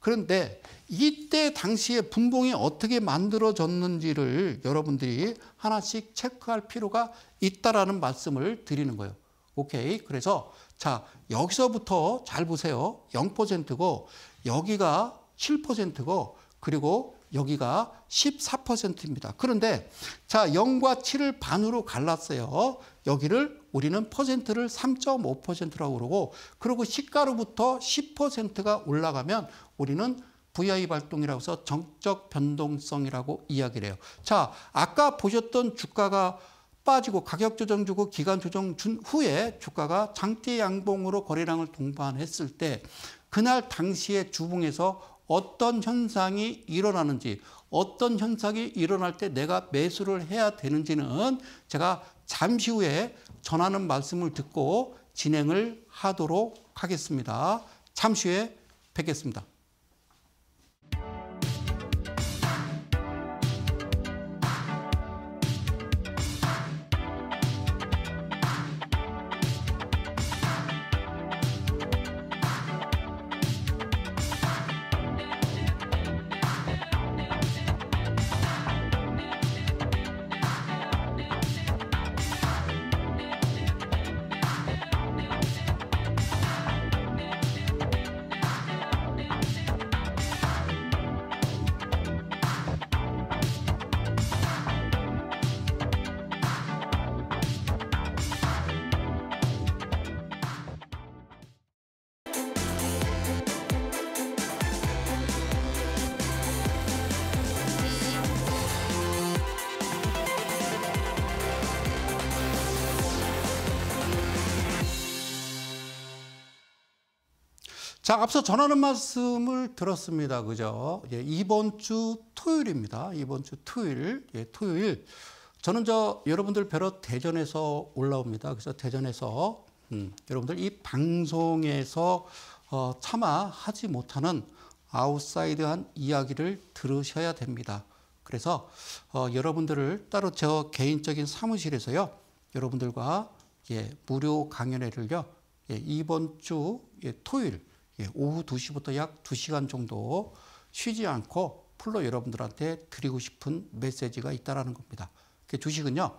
그런데 이때 당시에 분봉이 어떻게 만들어졌는지를 여러분들이 하나씩 체크할 필요가 있다라는 말씀을 드리는 거예요. 오케이. 그래서 자, 여기서부터 잘 보세요. 0%고 여기가 7%고 그리고 여기가 14%입니다. 그런데 자 0과 7을 반으로 갈랐어요. 여기를 우리는 퍼센트를 3.5%라고 그러고 그리고 시가로부터 10%가 올라가면 우리는 VI 발동이라고 해서 정적 변동성이라고 이야기를 해요. 자, 아까 보셨던 주가가 빠지고 가격 조정 주고 기간 조정 준 후에 주가가 장대 양봉으로 거래량을 동반했을 때 그날 당시에 주봉에서 어떤 현상이 일어나는지 어떤 현상이 일어날 때 내가 매수를 해야 되는지는 제가 잠시 후에 전하는 말씀을 듣고 진행을 하도록 하겠습니다. 잠시 후에 뵙겠습니다. 앞서 전하는 말씀을 들었습니다. 그죠? 예, 이번 주 토요일입니다. 이번 주 토요일, 예, 토요일. 저는 저 여러분들 뵈러 대전에서 올라옵니다. 그래서 대전에서 음, 여러분들 이 방송에서 어, 차마 하지 못하는 아웃사이드한 이야기를 들으셔야 됩니다. 그래서 어, 여러분들을 따로 저 개인적인 사무실에서요. 여러분들과 예, 무료 강연회를요. 예, 이번 주 예, 토요일 예, 오후 2시부터 약 2시간 정도 쉬지 않고 풀로 여러분들한테 드리고 싶은 메시지가 있다라는 겁니다. 그 주식은요.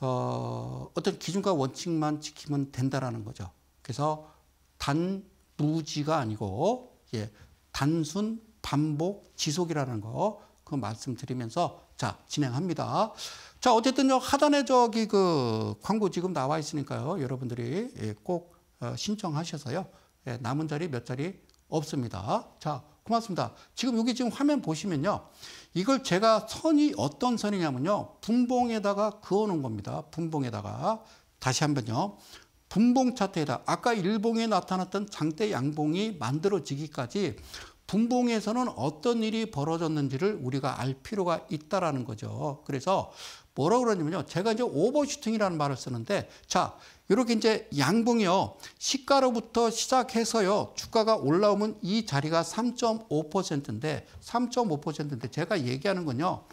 어, 어떤 기준과 원칙만 지키면 된다라는 거죠. 그래서 단 무지가 아니고 예, 단순 반복 지속이라는 거그 말씀드리면서 자 진행합니다. 자 어쨌든요 하단에 저기 그 광고 지금 나와 있으니까요 여러분들이 예, 꼭 어, 신청하셔서요 예, 남은 자리 몇 자리 없습니다. 자, 고맙습니다. 지금 여기 지금 화면 보시면요. 이걸 제가 선이 어떤 선이냐면요. 분봉에다가 그어놓은 겁니다. 분봉에다가. 다시 한번요. 분봉 차트에다 아까 일봉에 나타났던 장대 양봉이 만들어지기까지 분봉에서는 어떤 일이 벌어졌는지를 우리가 알 필요가 있다라는 거죠. 그래서 뭐라고 그러냐면요. 제가 이제 오버슈팅이라는 말을 쓰는데 자, 이렇게 이제 양봉이요. 시가로부터 시작해서요. 주가가 올라오면 이 자리가 3.5%인데 3.5%인데 제가 얘기하는 건요.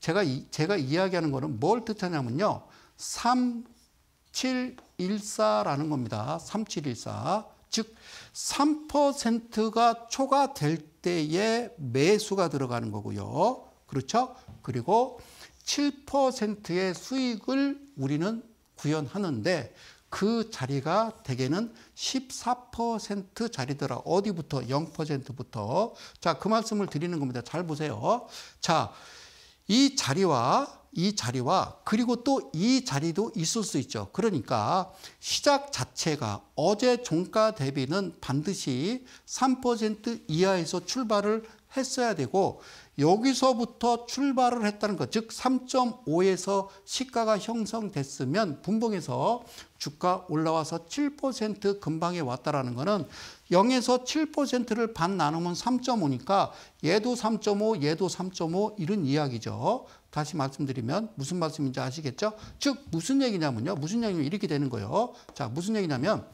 제가 이, 제가 이야기하는 거는 뭘 뜻하냐면요. 3714라는 겁니다. 3714. 즉 3%가 초과될 때에 매수가 들어가는 거고요. 그렇죠? 그리고 7%의 수익을 우리는 구현하는데 그 자리가 대개는 14% 자리더라. 어디부터? 0%부터. 자, 그 말씀을 드리는 겁니다. 잘 보세요. 자, 이 자리와 이 자리와 그리고 또 이 자리도 있을 수 있죠. 그러니까 시작 자체가 어제 종가 대비는 반드시 3% 이하에서 출발을 했어야 되고 여기서부터 출발을 했다는 것, 즉 3.5에서 시가가 형성됐으면 분봉에서 주가 올라와서 7%금방에 왔다라는 것은 0에서 7%를 반 나누면 3.5니까 얘도 3.5, 얘도 3.5 이런 이야기죠. 다시 말씀드리면 무슨 말씀인지 아시겠죠? 즉 무슨 얘기냐면요. 무슨 얘기냐면 이렇게 되는 거예요. 자, 무슨 얘기냐면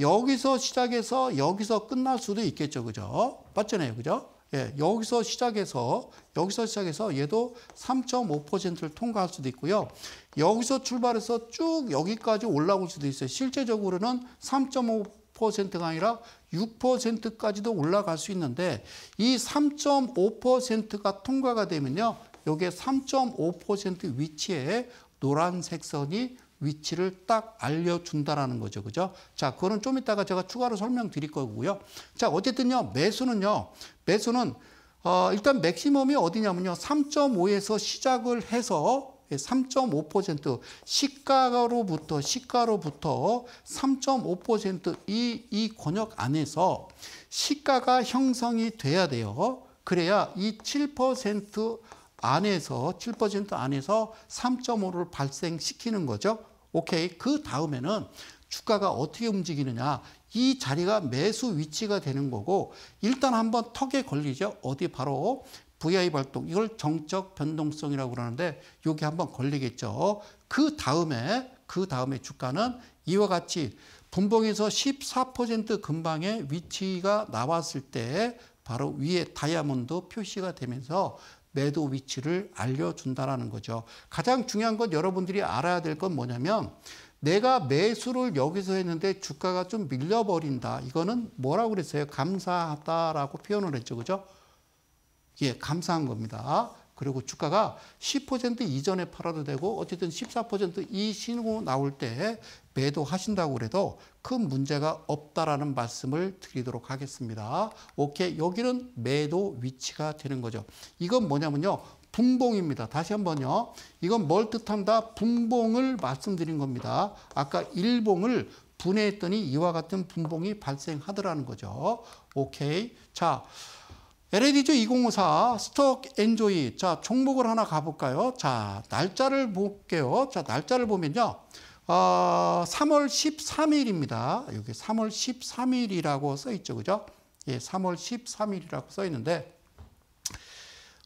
여기서 시작해서 여기서 끝날 수도 있겠죠. 그죠? 맞잖아요. 그죠? 예, 여기서 시작해서 여기서 시작해서 얘도 3.5%를 통과할 수도 있고요. 여기서 출발해서 쭉 여기까지 올라올 수도 있어요. 실제적으로는 3.5%가 아니라 6%까지도 올라갈 수 있는데 이 3.5%가 통과가 되면요. 요게 3.5% 위치에 노란색 선이 위치를 딱 알려준다라는 거죠. 그죠? 자, 그거는 좀 이따가 제가 추가로 설명드릴 거고요. 자, 어쨌든요, 매수는요, 매수는, 어, 일단 맥시멈이 어디냐면요, 3.5에서 시작을 해서 3.5% 예, 시가로부터 시가로부터 3.5%이 이 권역 안에서 시가가 형성이 돼야 돼요. 그래야 이 7% 안에서 7% 안에서 3.5를 발생시키는 거죠. 오케이. 그 다음에는 주가가 어떻게 움직이느냐. 이 자리가 매수 위치가 되는 거고 일단 한번 턱에 걸리죠. 어디 바로 VI 발동. 이걸 정적 변동성이라고 그러는데 여기 한번 걸리겠죠. 그 다음에 그 다음에 주가는 이와 같이 분봉에서 14% 근방의 위치가 나왔을 때 바로 위에 다이아몬드 표시가 되면서 매도 위치를 알려준다라는 거죠. 가장 중요한 건 여러분들이 알아야 될 건 뭐냐면 내가 매수를 여기서 했는데 주가가 좀 밀려버린다. 이거는 뭐라고 그랬어요? 감사하다라고 표현을 했죠. 그죠? 예, 감사한 겁니다. 그리고 주가가 10% 이전에 팔아도 되고 어쨌든 14%이 신호 나올 때 매도하신다고 해도큰 문제가 없다라는 말씀을 드리도록 하겠습니다. 오케이. 여기는 매도 위치가 되는 거죠. 이건 뭐냐면요. 분봉입니다. 다시 한번요. 이건 뭘 뜻한다? 분봉을 말씀드린 겁니다. 아까 일봉을 분해했더니 이와 같은 분봉이 발생하더라는 거죠. 오케이. 자. l e d 죠2054 스톡 엔조이 자 종목을 하나 가볼까요? 자 날짜를 볼게요. 자 날짜를 보면요. 3월 어, 13일입니다. 여기 3월 13일이라고 써 있죠. 그죠? 예, 3월 13일이라고 써 있는데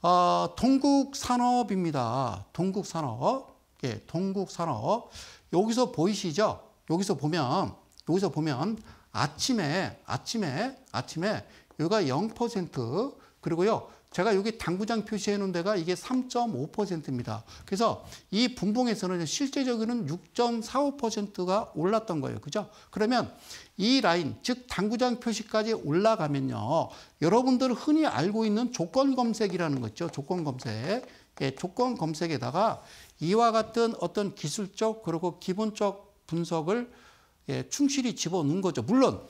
어, 동국산업입니다. 동국산업. 예, 동국산업. 여기서 보이시죠? 여기서 보면 여기서 보면 아침에 아침에 아침에 여기가 0% 그리고요. 제가 여기 당구장 표시해 놓은 데가 이게 3.5%입니다. 그래서 이 분봉에서는 실제적으로는 6.45%가 올랐던 거예요. 그죠? 그러면 이 라인, 즉 당구장 표시까지 올라가면요. 여러분들 흔히 알고 있는 조건 검색이라는 거죠 조건 검색. 예, 조건 검색에다가 이와 같은 어떤 기술적 그리고 기본적 분석을 예, 충실히 집어넣은 거죠. 물론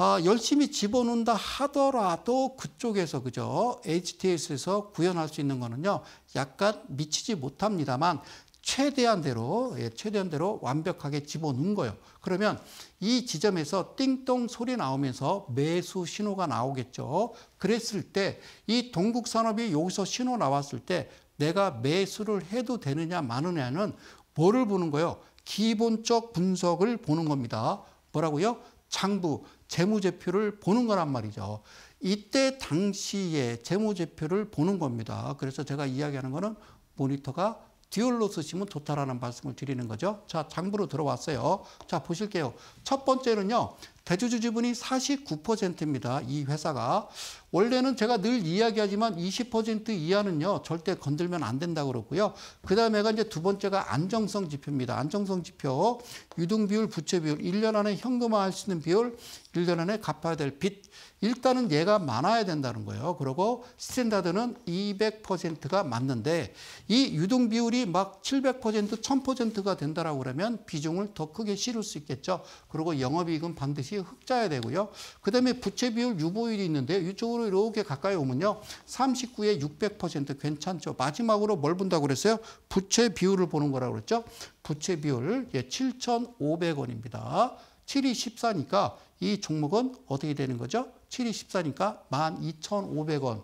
아, 열심히 집어넣는다 하더라도 그쪽에서 그죠 HTS에서 구현할 수 있는 거는요 약간 미치지 못합니다만 최대한대로 예, 최대한대로 완벽하게 집어넣은 거예요. 그러면 이 지점에서 띵동 소리 나오면서 매수 신호가 나오겠죠. 그랬을 때 이 동국산업이 여기서 신호 나왔을 때 내가 매수를 해도 되느냐 마느냐는 뭐를 보는 거예요? 기본적 분석을 보는 겁니다. 뭐라고요? 장부, 재무제표를 보는 거란 말이죠. 이때 당시에 재무제표를 보는 겁니다. 그래서 제가 이야기하는 거는 모니터가 듀얼로 쓰시면 좋다라는 말씀을 드리는 거죠. 자, 장부로 들어왔어요. 자, 보실게요. 첫 번째는요, 대주주 지분이 49%입니다. 이 회사가. 원래는 제가 늘 이야기하지만 20% 이하는요, 절대 건들면 안 된다고 그러고요. 그 다음에가 이제 두 번째가 안정성 지표입니다. 안정성 지표, 유동 비율, 부채 비율, 1년 안에 현금화할 수 있는 비율, 1년 안에 갚아야 될 빚. 일단은 얘가 많아야 된다는 거예요. 그리고 스탠다드는 200%가 맞는데 이 유동 비율이 막 700%, 1000%가 된다라고 그러면 비중을 더 크게 실을 수 있겠죠. 그리고 영업이익은 반드시 이게 흑자야 되고요. 그다음에 부채 비율 유보율이 있는데 이쪽으로 이렇게 가까이 오면요. 39에 600% 괜찮죠. 마지막으로 뭘 본다고 그랬어요? 부채 비율을 보는 거라고 그랬죠. 부채 비율 예, 7,500원입니다. 7이 14니까 이 종목은 어떻게 되는 거죠? 7이 14니까 12,500원.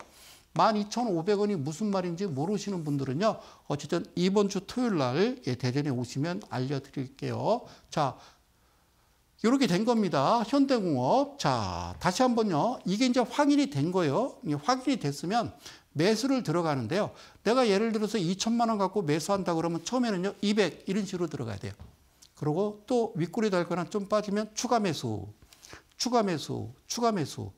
12,500원이 무슨 말인지 모르시는 분들은요. 어쨌든 이번 주 토요일 날 예, 대전에 오시면 알려드릴게요. 자, 이렇게 된 겁니다. 현대공업. 자, 다시 한번요. 이게 이제 확인이 된 거예요. 확인이 됐으면 매수를 들어가는데요. 내가 예를 들어서 2천만 원 갖고 매수한다 그러면 처음에는요. 200 이런 식으로 들어가야 돼요. 그리고 또 윗골이 달거나 좀 빠지면 추가 매수, 추가 매수, 추가 매수.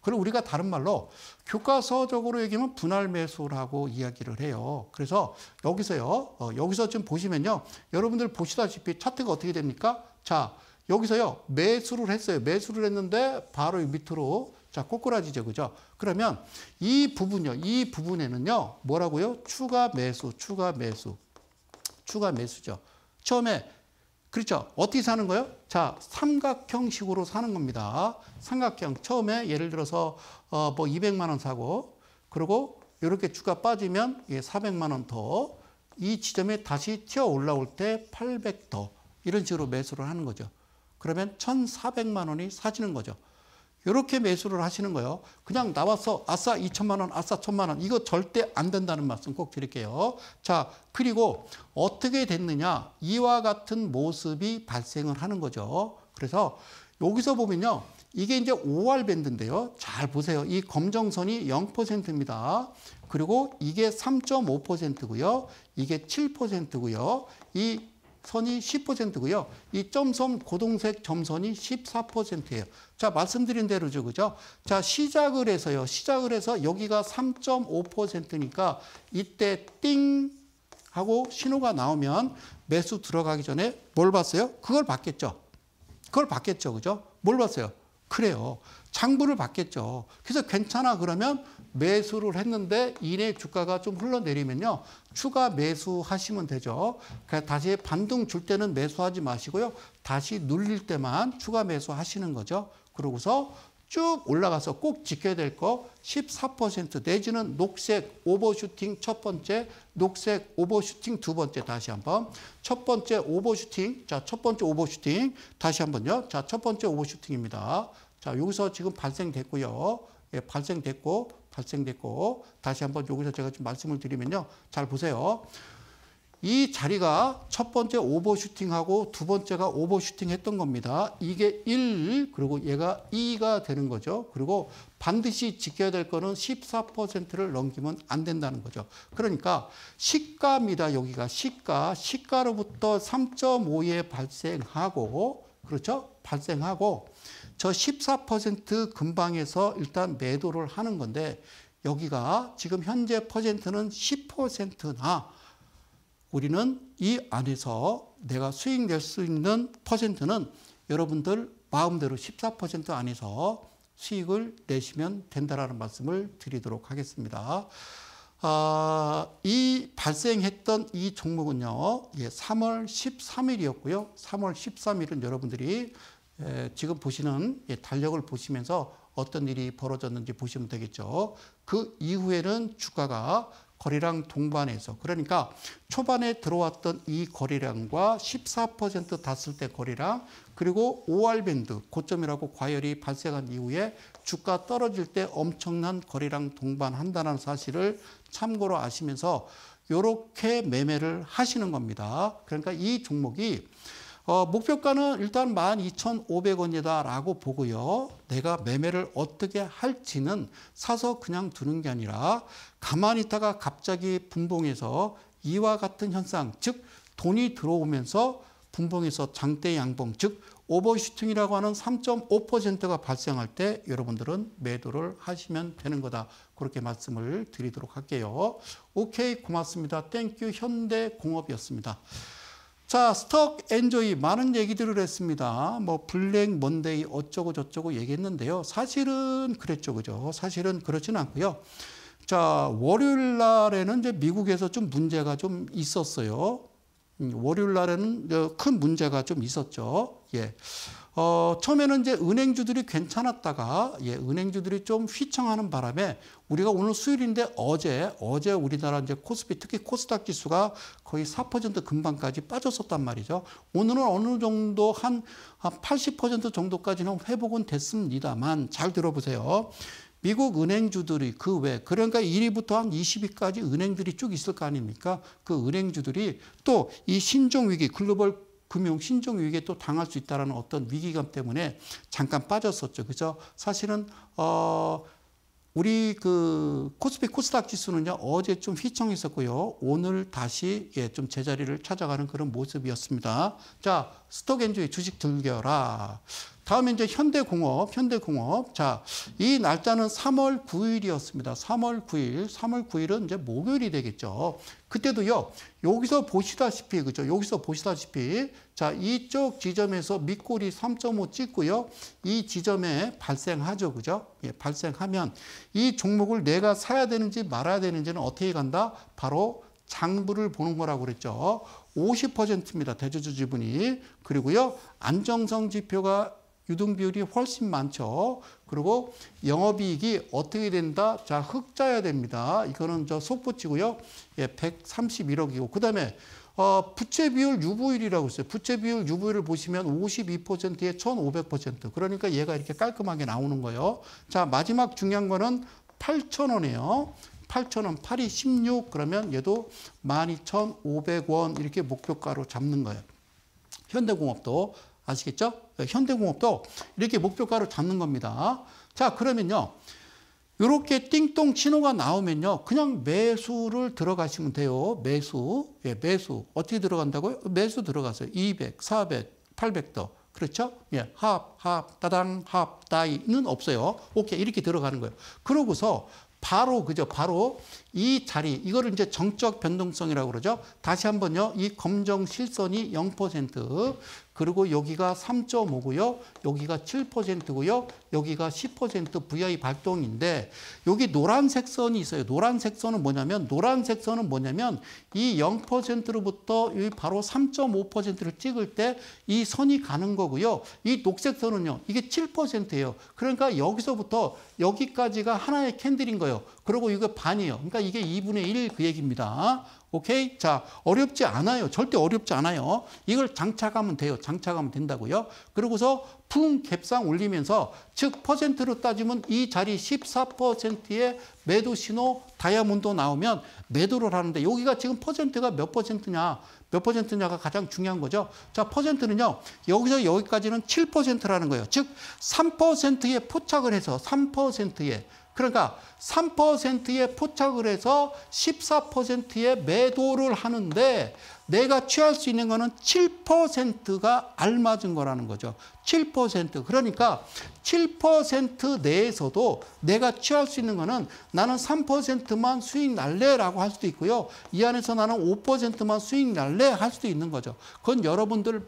그리고 우리가 다른 말로 교과서적으로 얘기하면 분할 매수라고 이야기를 해요. 그래서 여기서요. 어, 여기서 지금 보시면요. 여러분들 보시다시피 차트가 어떻게 됩니까? 자, 여기서요 매수를 했어요. 매수를 했는데 바로 밑으로 자 꼬꾸라지죠, 그죠? 그러면 이 부분요, 이 부분에는요 뭐라고요? 추가 매수, 추가 매수, 추가 매수죠. 처음에 그렇죠. 어떻게 사는 거예요? 자, 삼각형식으로 사는 겁니다. 삼각형. 처음에 예를 들어서 어, 뭐 200만 원 사고 그리고 이렇게 추가 빠지면 예, 400만 원 더. 이 지점에 다시 튀어 올라올 때 800 더. 이런 식으로 매수를 하는 거죠. 그러면 1,400만 원이 사지는 거죠. 이렇게 매수를 하시는 거예요. 그냥 나와서 아싸 2천만 원, 아싸 1천만 원 이거 절대 안 된다는 말씀 꼭 드릴게요. 자, 그리고 어떻게 됐느냐. 이와 같은 모습이 발생을 하는 거죠. 그래서 여기서 보면요. 이게 이제 5월 밴드인데요. 잘 보세요. 이 검정선이 0%입니다. 그리고 이게 3.5%고요. 이게 7%고요. 이 선이 10%고요. 이 점선 고동색 점선이 14%예요. 자, 말씀드린 대로죠. 그죠? 자, 시작을 해서요. 시작을 해서 여기가 3.5%니까 이때 띵 하고 신호가 나오면 매수 들어가기 전에 뭘 봤어요? 그걸 봤겠죠. 그걸 봤겠죠. 그죠? 뭘 봤어요? 그래요. 장부를 봤겠죠. 그래서 괜찮아 그러면 매수를 했는데 이내 주가가 좀 흘러내리면요. 추가 매수하시면 되죠. 그러니까 다시 반등 줄 때는 매수하지 마시고요. 다시 눌릴 때만 추가 매수하시는 거죠. 그러고서 쭉 올라가서 꼭 지켜야 될 거 14% 내지는 녹색 오버슈팅 첫 번째, 녹색 오버슈팅 두 번째 다시 한번. 첫 번째 오버슈팅. 자, 첫 번째 오버슈팅. 다시 한번요. 자, 첫 번째 오버슈팅입니다. 자, 여기서 지금 발생됐고요. 예, 발생됐고 발생됐고 다시 한번 여기서 제가 좀 말씀을 드리면요. 잘 보세요. 이 자리가 첫 번째 오버슈팅하고 두 번째가 오버슈팅 했던 겁니다. 이게 1 그리고 얘가 2가 되는 거죠. 그리고 반드시 지켜야 될 거는 14%를 넘기면 안 된다는 거죠. 그러니까 시가입니다. 여기가 시가. 시가로부터 3.5에 발생하고 그렇죠? 발생하고 저14% 근방에서 일단 매도를 하는 건데 여기가 지금 현재 퍼센트는 10%나 우리는 이 안에서 내가 수익 될수 있는 퍼센트는 여러분들 마음대로 14% 안에서 수익을 내시면 된다라는 말씀을 드리도록 하겠습니다. 아, 이 발생했던 이 종목은요, 예, 3월 13일이었고요. 3월 13일은 여러분들이 지금 보시는 달력을 보시면서 어떤 일이 벌어졌는지 보시면 되겠죠. 그 이후에는 주가가 거래량 동반해서 그러니까 초반에 들어왔던 이 거래량과 14% 닿았을 때 거래량 그리고 5알 밴드 고점이라고 과열이 발생한 이후에 주가 떨어질 때 엄청난 거래량 동반한다는 사실을 참고로 아시면서 이렇게 매매를 하시는 겁니다. 그러니까 이 종목이 어, 목표가는 일단 12,500원이다라고 보고요. 내가 매매를 어떻게 할지는 사서 그냥 두는 게 아니라 가만히 있다가 갑자기 분봉해서 이와 같은 현상, 즉 돈이 들어오면서 분봉해서 장대 양봉, 즉 오버슈팅이라고 하는 3.5%가 발생할 때 여러분들은 매도를 하시면 되는 거다. 그렇게 말씀을 드리도록 할게요. 오케이, 고맙습니다. 땡큐 현대공업이었습니다. 자, 스톡 엔조이 많은 얘기들을 했습니다. 뭐 블랙 먼데이 어쩌고 저쩌고 얘기했는데요. 사실은 그랬죠. 그죠? 사실은 그렇진 않고요. 자, 월요일 날에는 이제 미국에서 좀 문제가 좀 있었어요. 음, 월요일 날에는 큰 문제가 좀 있었죠. 예. 어, 처음에는 이제 은행주들이 괜찮았다가 예, 은행주들이 좀 휘청하는 바람에 우리가 오늘 수요일인데 어제 어제 우리나라 이제 코스피 특히 코스닥 지수가 거의 4% 금방까지 빠졌었단 말이죠. 오늘은 어느 정도 한 80% 정도까지는 회복은 됐습니다만 잘 들어보세요. 미국 은행주들이 그 외, 그러니까 1위부터 한 20위까지 은행들이 쭉 있을 거 아닙니까? 그 은행주들이 또 이 신종위기, 글로벌 금융 신종 위기에 또 당할 수 있다라는 어떤 위기감 때문에 잠깐 빠졌었죠. 그죠? 사실은 어 우리 그 코스피 코스닥 지수는요 어제 좀 휘청했었고요 오늘 다시 예 좀 제자리를 찾아가는 그런 모습이었습니다. 자 스톡앤조의 주식 들겨라. 다음 이제 현대공업, 현대공업. 자, 이 날짜는 3월 9일이었습니다. 3월 9일. 3월 9일은 이제 목요일이 되겠죠. 그때도요, 여기서 보시다시피, 그죠? 여기서 보시다시피, 자, 이쪽 지점에서 밑골이 3.5 찍고요. 이 지점에 발생하죠, 그죠? 예, 발생하면 이 종목을 내가 사야 되는지 말아야 되는지는 어떻게 간다? 바로 장부를 보는 거라고 그랬죠. 50%입니다. 대주주 지분이. 그리고요, 안정성 지표가 유동 비율이 훨씬 많죠. 그리고 영업이익이 어떻게 된다? 자, 흑자야 됩니다. 이거는 저 속보치고요. 예, 131억이고 그다음에 어, 부채 비율 유보율이라고 있어요. 부채 비율 유보율을 보시면 52%에 1,500%. 그러니까 얘가 이렇게 깔끔하게 나오는 거예요. 자, 마지막 중요한 거는 8,000원이에요. 8,000원, 8이 16, 그러면 얘도 12,500원 이렇게 목표가로 잡는 거예요. 현대공업도 아시겠죠? 현대공업도 이렇게 목표가를 잡는 겁니다. 자, 그러면요. 이렇게 띵똥 신호가 나오면요. 그냥 매수를 들어가시면 돼요. 매수. 예, 매수. 어떻게 들어간다고요? 매수 들어가세요. 200, 400, 800도. 그렇죠? 예, 합, 합, 따당, 합, 따이는 없어요. 오케이. 이렇게 들어가는 거예요. 그러고서 바로 그죠 바로 이 자리 이거를 이제 정적 변동성이라고 그러죠 다시 한번요 이 검정 실선이 0% 그리고 여기가 3.5고요. 여기가 7%고요. 여기가 10% VI 발동인데 여기 노란색 선이 있어요. 노란색 선은 뭐냐면 노란색 선은 뭐냐면 이 0%로부터 바로 3.5%를 찍을 때 이 선이 가는 거고요. 이 녹색 선은요. 이게 7%예요. 그러니까 여기서부터 여기까지가 하나의 캔들인 거예요. 그리고 이거 반이에요. 그러니까 이게 2분의 1 그 얘기입니다. 오케이? 자, 어렵지 않아요. 절대 어렵지 않아요. 이걸 장착하면 돼요. 장착하면 된다고요. 그러고서 품 갭상 올리면서 즉 퍼센트로 따지면 이 자리 14%의 매도 신호 다이아몬드 나오면 매도를 하는데 여기가 지금 퍼센트가 몇 퍼센트냐 몇 퍼센트냐가 가장 중요한 거죠. 자, 퍼센트는요. 여기서 여기까지는 7%라는 거예요. 즉 3%에 포착을 해서 3%에 그러니까 3%에 포착을 해서 14%에 매도를 하는데 내가 취할 수 있는 거는 7%가 알맞은 거라는 거죠. 7%. 그러니까 7% 내에서도 내가 취할 수 있는 거는 나는 3%만 수익 날래라고 할 수도 있고요. 이 안에서 나는 5%만 수익 날래 할 수도 있는 거죠. 그건 여러분들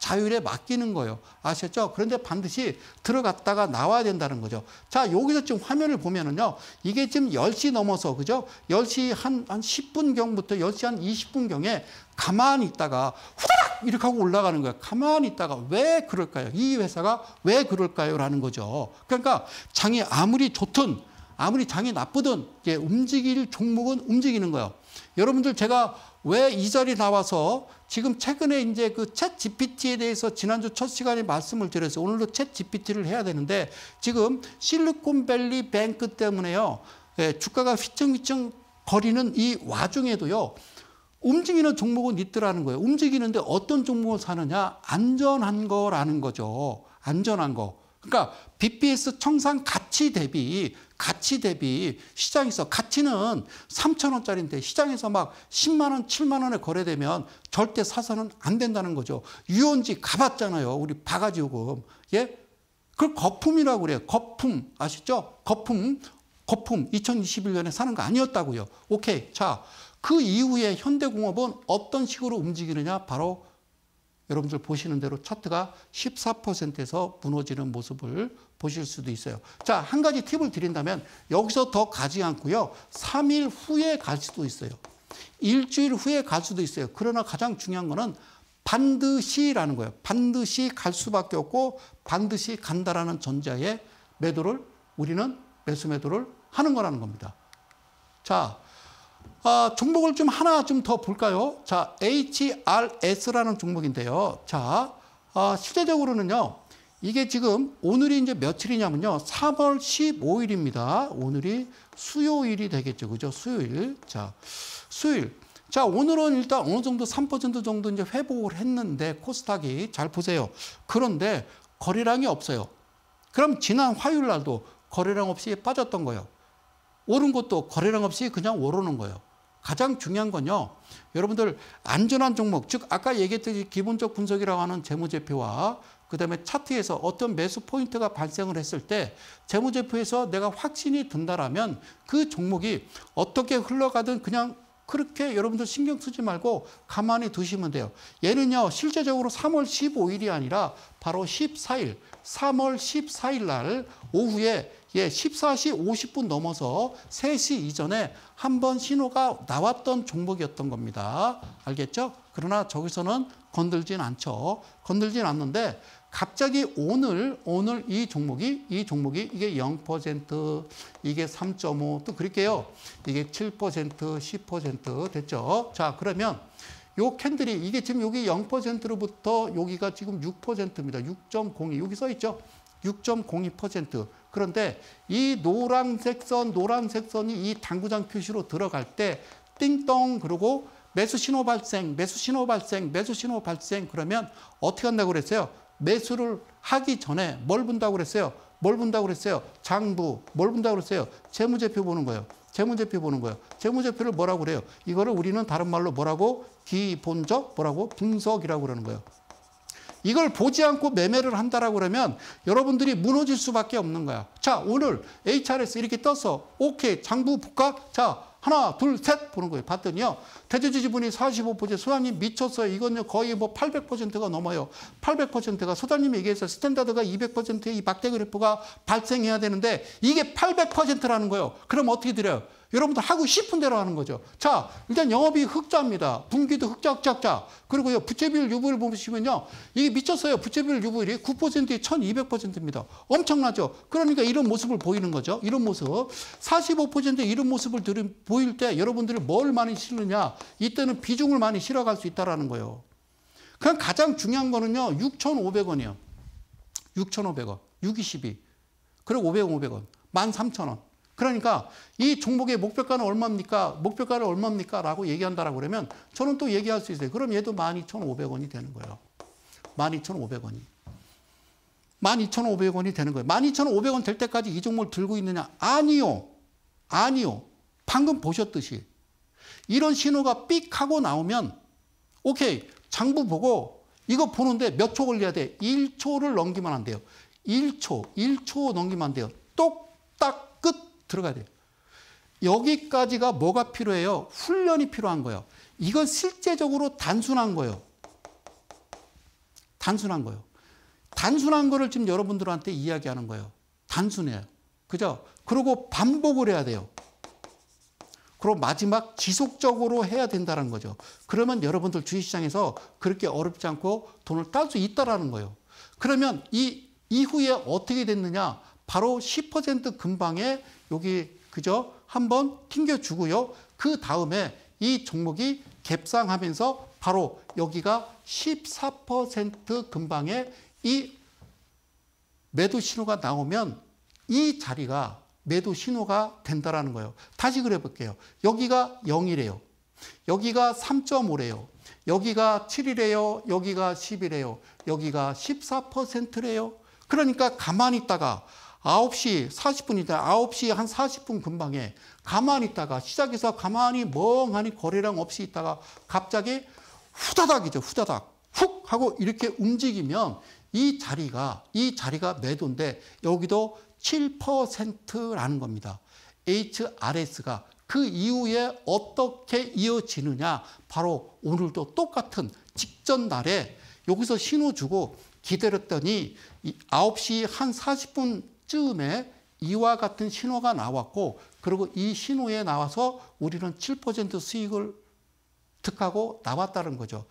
자율에 맡기는 거예요. 아셨죠? 그런데 반드시 들어갔다가 나와야 된다는 거죠. 자, 여기서 지금 화면을 보면은요. 이게 지금 10시 넘어서, 그죠? 10시 한, 한 10분경부터 10시 한 20분경에 가만히 있다가 후다닥 이렇게 하고 올라가는 거예요. 가만히 있다가 왜 그럴까요? 이 회사가 왜 그럴까요? 라는 거죠. 그러니까 장이 아무리 좋든 아무리 장이 나쁘든 이게 움직일 종목은 움직이는 거예요. 여러분들 제가 왜 이 자리 나와서 지금 최근에 이제 그챗 GPT에 대해서 지난주 첫 시간에 말씀을 드려서 오늘도 챗 GPT를 해야 되는데 지금 실리콘밸리 뱅크 때문에요. 예, 주가가 휘청휘청 거리는 이 와중에도요. 움직이는 종목은 있더라는 거예요. 움직이는데 어떤 종목을 사느냐? 안전한 거라는 거죠. 안전한 거. 그러니까 BPS 청산 가치 대비 가치 대비 시장에서 가치는 3천 원짜리인데 시장에서 막 10만 원, 7만 원에 거래되면 절대 사서는 안 된다는 거죠. 유원지 가봤잖아요. 우리 바가지 요금. 예? 그걸 거품이라고 그래요. 거품. 아시죠? 거품. 거품. 2021년에 사는 거 아니었다고요. 오케이. 자, 그 이후에 현대공업은 어떤 식으로 움직이느냐? 바로 여러분들 보시는 대로 차트가 14%에서 무너지는 모습을 보실 수도 있어요. 자, 한 가지 팁을 드린다면 여기서 더 가지 않고요. 3일 후에 갈 수도 있어요. 일주일 후에 갈 수도 있어요. 그러나 가장 중요한 거는 반드시라는 거예요. 반드시 갈 수밖에 없고 반드시 간다라는 전자의 매도를 우리는 매수 매도를 하는 거라는 겁니다. 자, 아, 종목을 좀 하나 좀 더 볼까요? 자, HRS라는 종목인데요. 자, 아, 실제적으로는요. 이게 지금 오늘이 이제 며칠이냐면요. 3월 15일입니다. 오늘이 수요일이 되겠죠. 그죠? 수요일. 자, 수요일. 자, 오늘은 일단 어느 정도 3% 정도 이제 회복을 했는데 코스닥이 잘 보세요. 그런데 거래량이 없어요. 그럼 지난 화요일 날도 거래량 없이 빠졌던 거예요. 오른 것도 거래량 없이 그냥 오르는 거예요. 가장 중요한 건요. 여러분들 안전한 종목, 즉 아까 얘기했듯이 기본적 분석이라고 하는 재무제표와 그다음에 차트에서 어떤 매수 포인트가 발생을 했을 때 재무제표에서 내가 확신이 든다라면 그 종목이 어떻게 흘러가든 그냥 그렇게 여러분들 신경 쓰지 말고 가만히 두시면 돼요. 얘는요, 실제적으로 3월 15일이 아니라 바로 14일, 3월 14일 날 오후에 예, 14시 50분 넘어서 3시 이전에 한 번 신호가 나왔던 종목이었던 겁니다. 알겠죠? 그러나 저기서는 건들진 않죠. 건들진 않는데 갑자기 오늘 오늘 이 종목이 이 종목이 이게 0% 이게 3.5 또 그럴게요. 이게 7% 10% 됐죠. 자, 그러면 요 캔들이 이게 지금 여기 0%로부터 여기가 지금 6%입니다. 6.02 여기 써 있죠. 6.02%. 그런데 이 노란색 선, 노란색 선이 이 당구장 표시로 들어갈 때 띵동 그리고 매수 신호 발생, 매수 신호 발생, 매수 신호 발생 그러면 어떻게 한다고 그랬어요? 매수를 하기 전에 뭘 본다고 그랬어요? 뭘 본다고 그랬어요? 장부, 뭘 본다고 그랬어요? 재무제표 보는 거예요. 재무제표 보는 거예요. 재무제표를 뭐라고 그래요? 이거를 우리는 다른 말로 뭐라고? 기본적 뭐라고? 분석이라고 그러는 거예요. 이걸 보지 않고 매매를 한다라고 그러면 여러분들이 무너질 수밖에 없는 거야. 자, 오늘 HRS 이렇게 떠서 오케이, 장부 볼까? 자, 하나, 둘, 셋 보는 거예요. 봤더니요. 대주주 지분이 45%, 소장님 미쳤어요. 이건요, 거의 뭐 800%가 넘어요. 800%가, 소장님이 얘기해서 스탠다드가 200%의 이 박대 그래프가 발생해야 되는데, 이게 800%라는 거예요. 그럼 어떻게 드려요? 여러분들 하고 싶은 대로 하는 거죠. 자, 일단 영업이 흑자입니다. 분기도 흑자, 흑자, 흑자. 그리고요, 부채비율 유보율 보시면요. 이게 미쳤어요. 부채비율 유보율이 9%에 1200%입니다. 엄청나죠? 그러니까 이런 모습을 보이는 거죠. 이런 모습. 45%에 이런 모습을 들은, 보일 때 여러분들이 뭘 많이 싫느냐 이때는 비중을 많이 실어갈 수 있다라는 거예요. 그냥 가장 중요한 거는요. 6 5 0 0원이요 6,500원. 622. 그리고 500원, 500원. 13,000원. 그러니까 이 종목의 목표가는 얼마입니까? 목표가를 얼마입니까? 라고 얘기한다라고 그러면 저는 또 얘기할 수 있어요. 그럼 얘도 12,500원이 되는 거예요. 12,500원이. 12,500원이 되는 거예요. 12,500원 될 때까지 이 종목을 들고 있느냐? 아니요. 아니요. 방금 보셨듯이 이런 신호가 삑 하고 나오면 오케이. 장부 보고 이거 보는데 몇 초 걸려야 돼? 1초를 넘기면 안 돼요. 1초, 1초 넘기면 안 돼요. 똑딱 들어가야 돼요. 여기까지가 뭐가 필요해요? 훈련이 필요한 거예요. 이건 실제적으로 단순한 거예요. 단순한 거예요. 단순한 거를 지금 여러분들한테 이야기하는 거예요. 단순해요. 그죠? 그리고 반복을 해야 돼요. 그리고 마지막 지속적으로 해야 된다는 거죠. 그러면 여러분들 주식시장에서 그렇게 어렵지 않고 돈을 딸 수 있다라는 거예요. 그러면 이 이후에 어떻게 됐느냐? 바로 10%금방에 여기 그죠? 한번 튕겨주고요. 그 다음에 이 종목이 갭상하면서 바로 여기가 14% 근방에 이 매도 신호가 나오면 이 자리가 매도 신호가 된다라는 거예요. 다시 그려볼게요. 여기가 0이래요. 여기가 3.5래요. 여기가 7이래요. 여기가 10이래요. 여기가 14%래요. 그러니까 가만히 있다가 9시 40분이다. 9시 한 40분 근방에 가만히 있다가 시작해서 가만히 멍하니 거래량 없이 있다가 갑자기 후다닥이죠. 후다닥. 훅 하고 이렇게 움직이면 이 자리가 이 자리가 매도인데 여기도 7%라는 겁니다. HRS가 그 이후에 어떻게 이어지느냐 바로 오늘도 똑같은 직전 날에 여기서 신호 주고 기다렸더니 9시 한 40분 10쯤에 이와 같은 신호가 나왔고 그리고 이 신호에 나와서 우리는 7% 수익을 득하고 나왔다는 거죠.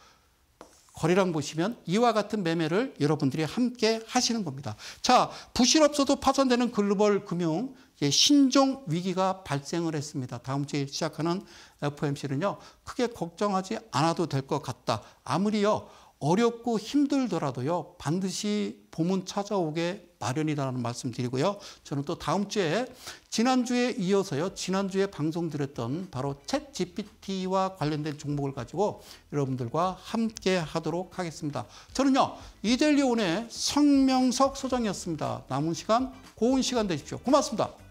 거리랑 보시면 이와 같은 매매를 여러분들이 함께 하시는 겁니다. 자, 부실 없어도 파손되는 글로벌 금융 예, 신종 위기가 발생을 했습니다. 다음 주에 시작하는 FOMC는요. 크게 걱정하지 않아도 될 것 같다. 아무리요. 어렵고 힘들더라도요. 반드시 봄은 찾아오게 마련이라는 말씀 드리고요. 저는 또 다음 주에 지난주에 이어서요. 지난주에 방송 드렸던 바로 챗 GPT와 관련된 종목을 가지고 여러분들과 함께 하도록 하겠습니다. 저는요. 이델리온의 성명석 소장이었습니다. 남은 시간 고운 시간 되십시오. 고맙습니다.